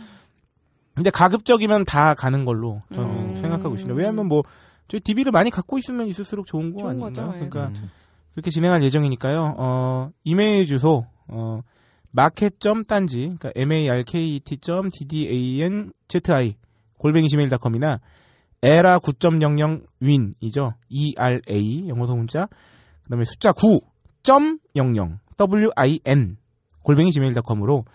근데 가급적이면 다 가는 걸로 저는 음. 생각하고 있습니다. 왜냐하면 뭐 저희 DB를 많이 갖고 있으면 있을수록 좋은 거 아닌가요? 그러니까 예. 그렇게 진행할 예정이니까요. 어 이메일 주소 어 마켓 점 딴지 그러니까 m a r k e t 점 d d a n z i 골뱅이 지메일닷컴이나 에라 9.00 윈이죠. ERA 영어소 문자 그다음에 숫자 9.00 WIN 골뱅이 지메일닷컴으로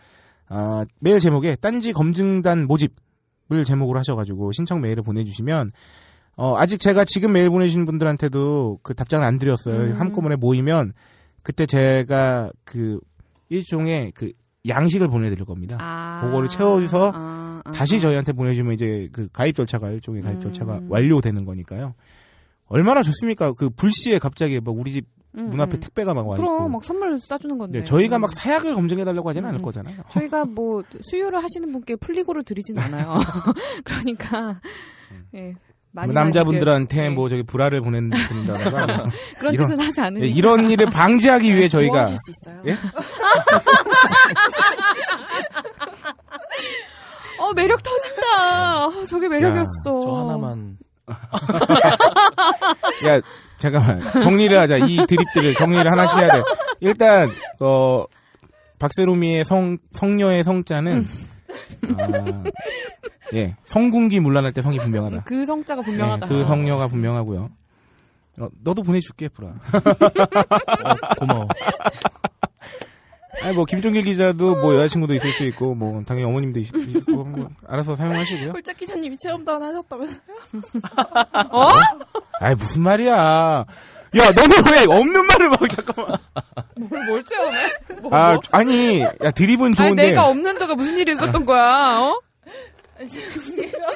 어, 아, 메일 제목에 딴지 검증단 모집을 제목으로 하셔가지고 신청 메일을 보내주시면 어, 아직 제가 지금 메일 보내주신 분들한테도 그 답장을 안 드렸어요. 음. 한꺼번에 모이면 그때 제가 그 일종의 그 양식을 보내드릴 겁니다. 아. 그거를 채워서 아, 아, 다시 아. 저희한테 보내주면 이제 그 가입 절차가 일종의 가입 절차가 음. 완료되는 거니까요. 얼마나 좋습니까? 그 불시에 갑자기 막 뭐 우리 집문 음, 앞에 음, 택배가 막와 있고. 그럼 막 선물 싸주는 건데. 네, 저희가 막 음. 사약을 검증해달라고 하지는 음. 않을 거잖아요. [LAUGHS] 저희가 뭐 수유를 하시는 분께 플리고를 드리진 않아요. [LAUGHS] 그러니까 예, 네, 많이 그 남자분들한테 많뭐 예. 저기 불화를 보낸다거나 [LAUGHS] 그런 이런, 뜻은 하지 않으니 예, 이런 일을 방지하기 위해 네, 저희가 도와줄 수 있어요. 예? [LAUGHS] 어 매력 터진다. 어, 저게 매력이었어. 야, 저 하나만. [LAUGHS] 야 잠깐만 정리를 하자 이 드립들을 정리를 하나씩 해야 돼. 일단 어 박세롬이의 성 성녀의 성자는 음. 아, 예, 성궁기 물란할때 성이 분명하다. 그 성자가 분명하다. 예, 그 성녀가 분명하고요. 어, 너도 보내줄게, 보라. [LAUGHS] 어, 고마워. 아니 뭐 김종길 기자도 뭐 여자친구도 있을 수 있고 뭐 당연히 어머님도 있고 있뭐 알아서 사용하시고요. 홀짝 기자님이 체험도 안 하셨다면서요? 어? [LAUGHS] 아니 무슨 말이야. 야, 너는 왜 없는 말을 막 잠깐만. 뭘, 뭘 채우네? 뭐, 아, 뭐? 아니, 야 드립은 좋은데. 아니, 내가 없는 데가 무슨 일이 있었던 거야? 어,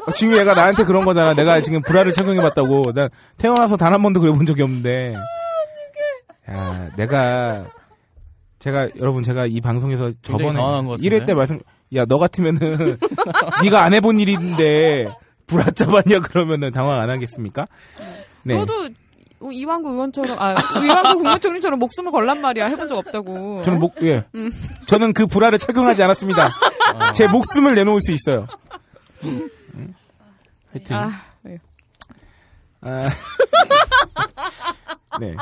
아, 지금 얘가 나한테 그런 거잖아. 내가 지금 불화를 착용해봤다고. 난 태어나서 단 한 번도 그래본 적이 없는데. 아, 야, 내가 제가 여러분 제가 이 방송에서 저번에 1회 때 말씀 야너 같으면은 [LAUGHS] 네가 안 해본 일인데 불화잡았냐 그러면은 당황 안 하겠습니까? 네. 너도 어, 이왕구 의원처럼 아 이왕구 국무총리처럼 목숨을 걸란 말이야 해본 적 없다고. 저는 목 예. 음. 저는 그 불화를 착용하지 않았습니다. 아. 제 목숨을 내놓을 수 있어요. 음. 하여튼. 아, 네. 아. [LAUGHS] 네.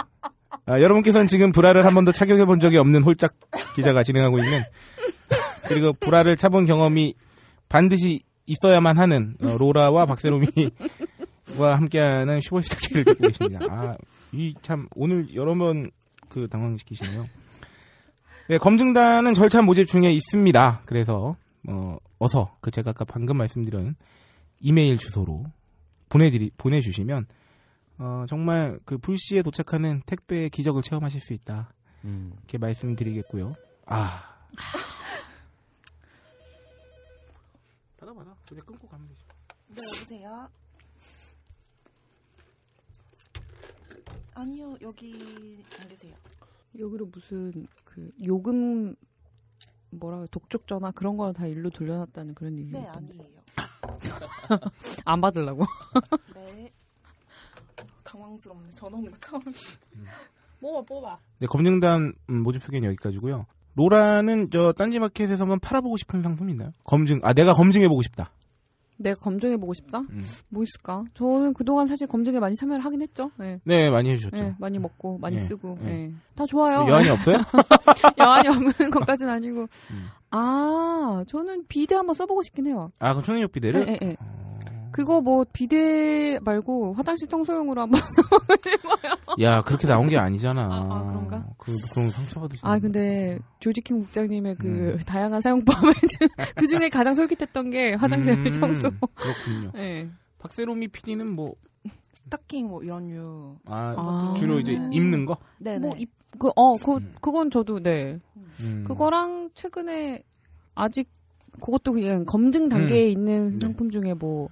아, 여러분께서는 지금 불화를한 번도 착용해 본 적이 없는 홀짝 기자가 진행하고 있는 [LAUGHS] 그리고 불화를 차본 경험이 반드시 있어야만 하는 어, 로라와 박세롬이 와 함께하는 슈퍼시타 K를 듣고 계십니다. 아, 이참 오늘 여러 번그 당황시키시네요. 네, 검증단은 절차 모집 중에 있습니다. 그래서 어, 어서 그 제가 아까 방금 말씀드린 이메일 주소로 보내드리 보내주시면 어, 정말 그 불시에 도착하는 택배의 기적을 체험하실 수 있다. 음. 이렇게 말씀드리겠고요. 아. 받아 받아. 저기 끊고 가면 되죠. 네, 여보세요. 아니요, 여기 안 계세요. 여기로 무슨 그 요금 뭐라 독촉 전화 그런 거 다 일로 돌려놨다는 그런 얘기. 네, 아니에요. [LAUGHS] 안 받으려고. [LAUGHS] 네. 당황스럽네. 전화 온 거 처음. 음. [LAUGHS] 뽑아 뽑아. 네, 검증단 음, 모집 소개는 여기까지고요. 로라는 저 딴지마켓에서 한번 팔아보고 싶은 상품 있나요? 검증 아 내가 검증해보고 싶다. 내가 검증해 보고 싶다. 음. 뭐 있을까? 저는 그동안 사실 검증에 많이 참여를 하긴 했죠. 네, 네 많이 해주셨죠. 네, 많이 먹고 많이 네. 쓰고 네. 다 좋아요. 뭐 여한이 없어요? [LAUGHS] 여한이 없는 것까진 아니고 음. 아 저는 비데 한번 써보고 싶긴 해요. 아 그럼 청인력 비데를? 네, 네, 네. 어. 그거 뭐 비데 말고 화장실 청소용으로 한번 [LAUGHS] 써보요야 그렇게 나온 게 아니잖아. 아, 아 그런가? 그 그런 상처 받으시는. 아 근데 조지킹 국장님의 그 음. 다양한 사용법을 [LAUGHS] [LAUGHS] 그 중에 가장 솔깃했던 게 화장실 음, 청소. 그렇군요. 네. 박세롬이 PD는 뭐 스타킹 뭐 이런 류. 아, 아 주로 이제 네. 입는 거? 네. 뭐입 그어그 어, 그, 음. 그건 저도 네. 음. 그거랑 최근에 아직 그것도 그냥 검증 단계에 음. 있는 네. 상품 중에 뭐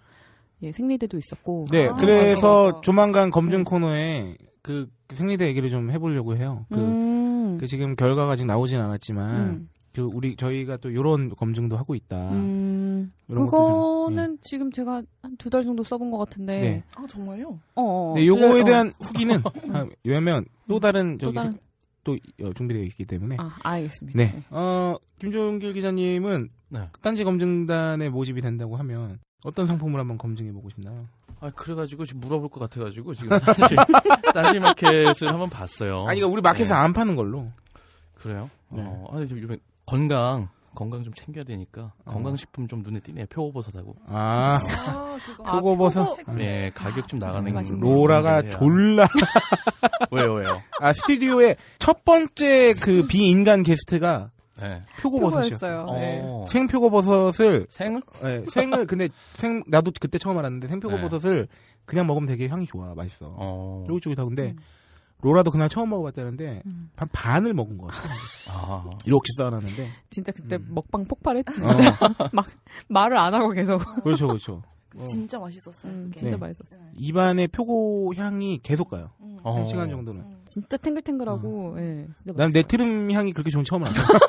예, 생리대도 있었고. 네, 아, 그래서 맞아, 맞아. 조만간 검증 음. 코너에 그 생리대 얘기를 좀 해보려고 해요. 그, 음. 그 지금 결과가 아직 나오진 않았지만 음. 그 우리 저희가 또 이런 검증도 하고 있다. 음, 그거는 좀, 예. 지금 제가 한 두 달 정도 써본 것 같은데. 네. 아 정말요? 어. 어, 어. 네, 요거에 달, 대한 후기는 어. 아, 왜냐면 또 다른 음. 저기 또, 다른... 또 준비되어 있기 때문에. 아 알겠습니다. 네. 네. 어 김종길 기자님은 네. 딴지 검증단에 모집이 된다고 하면 어떤 상품을 한번 검증해 보고 싶나요? 아 그래가지고 지금 물어볼 것 같아가지고 지금 사실 딴지마켓을 [LAUGHS] 한번 봤어요. 아니 그러니까 우리 마켓에 네. 안 파는 걸로. 그래요? 네. 어, 아니 지금 요즘 건강 건강 좀 챙겨야 되니까 어. 건강식품 좀 눈에 띄네 표고버섯하고. 아, 아 표고버섯. 아, 네. 네 가격 좀 아, 나가는 거. 로라가 졸라. [LAUGHS] 왜요 왜요? 아 스튜디오에 첫 번째 그 비인간 게스트가 네. 표고버섯이었어요. 네. 어. 생표고버섯을 생을? 네, 생을 근데 생 나도 그때 처음 알았는데 생표고버섯을 네. 그냥 먹으면 되게 향이 좋아, 맛있어. 어. 이쪽이다 근데 음. 로라도 그날 처음 먹어봤다는데 음. 한 반을 먹은 것 같아요. 아. 이렇게 쌓아놨는데 진짜 그때 음. 먹방 폭발했지. 어. [LAUGHS] 막 말을 안 하고 계속. 그렇죠, 그렇죠. 그 어. 진짜 맛있었어요. 음, 진짜 네. 맛있었어요. 네. 입안에 표고 향이 계속 가요. 음. 한 어. 시간 정도는. 음. 진짜 탱글탱글하고. 어. 예, 네, 난내 트름 향이 그렇게 좋은 처음 알았어. [LAUGHS]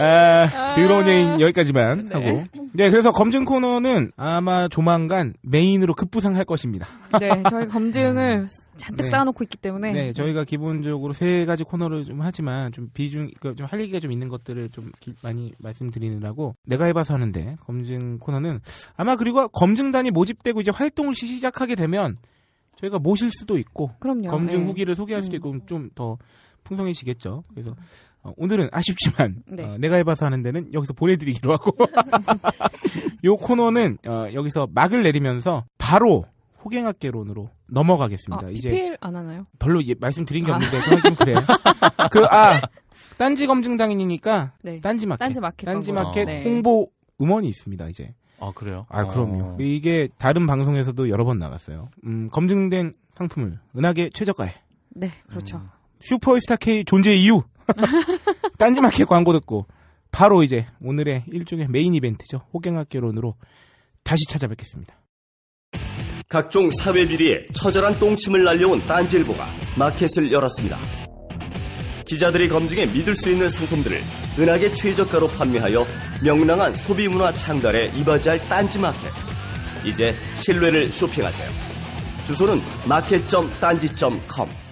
아, 더러운 얘기 여기까지만 네. 하고. 네, 그래서 검증 코너는 아마 조만간 메인으로 급부상할 것입니다. 네, 저희 검증을 [LAUGHS] 네. 잔뜩 네. 쌓아놓고 있기 때문에. 네, 저희가 기본적으로 세 가지 코너를 좀 하지만 좀 비중, 그 좀할 얘기가 좀 있는 것들을 좀 기, 많이 말씀드리느라고 내가 해봐서 하는데 검증 코너는 아마 그리고 검증단이 모집되고 이제 활동을 시작하게 되면 저희가 모실 수도 있고 그럼요. 검증 네. 후기를 소개할 수도 음. 있고 좀 더 풍성해지겠죠. 그래서 어, 오늘은 아쉽지만 네. 어, 내가 해봐서 하는 데는 여기서 보내드리기로 하고 [LAUGHS] 요 코너는 어, 여기서 막을 내리면서 바로 호갱학개론으로 넘어가겠습니다. 아, 이제 PPL 안 하나요? 별로 예, 말씀드린 게 아. 없는데 저는 아. 좀 그래요. [LAUGHS] 그아 딴지 검증당인이니까 네. 딴지 마켓 딴지 마켓, 딴지 마켓 아, 네. 홍보 음원이 있습니다. 이제 아 그래요? 아 그럼요. 어. 이게 다른 방송에서도 여러 번 나갔어요. 음, 검증된 상품을 은하계 최저가에 네 그렇죠. 음, 슈퍼스타 K 존재 이유 [LAUGHS] 딴지마켓 광고 듣고 바로 이제 오늘의 일종의 메인 이벤트죠. 호갱학개론으로 다시 찾아뵙겠습니다. 각종 사회 비리에 처절한 똥침을 날려온 딴지일보가 마켓을 열었습니다. 기자들이 검증해 믿을 수 있는 상품들을 은하계 최저가로 판매하여 명랑한 소비 문화 창달에 이바지할 딴지 마켓. 이제 신뢰를 쇼핑하세요. 주소는 마켓.딴지.com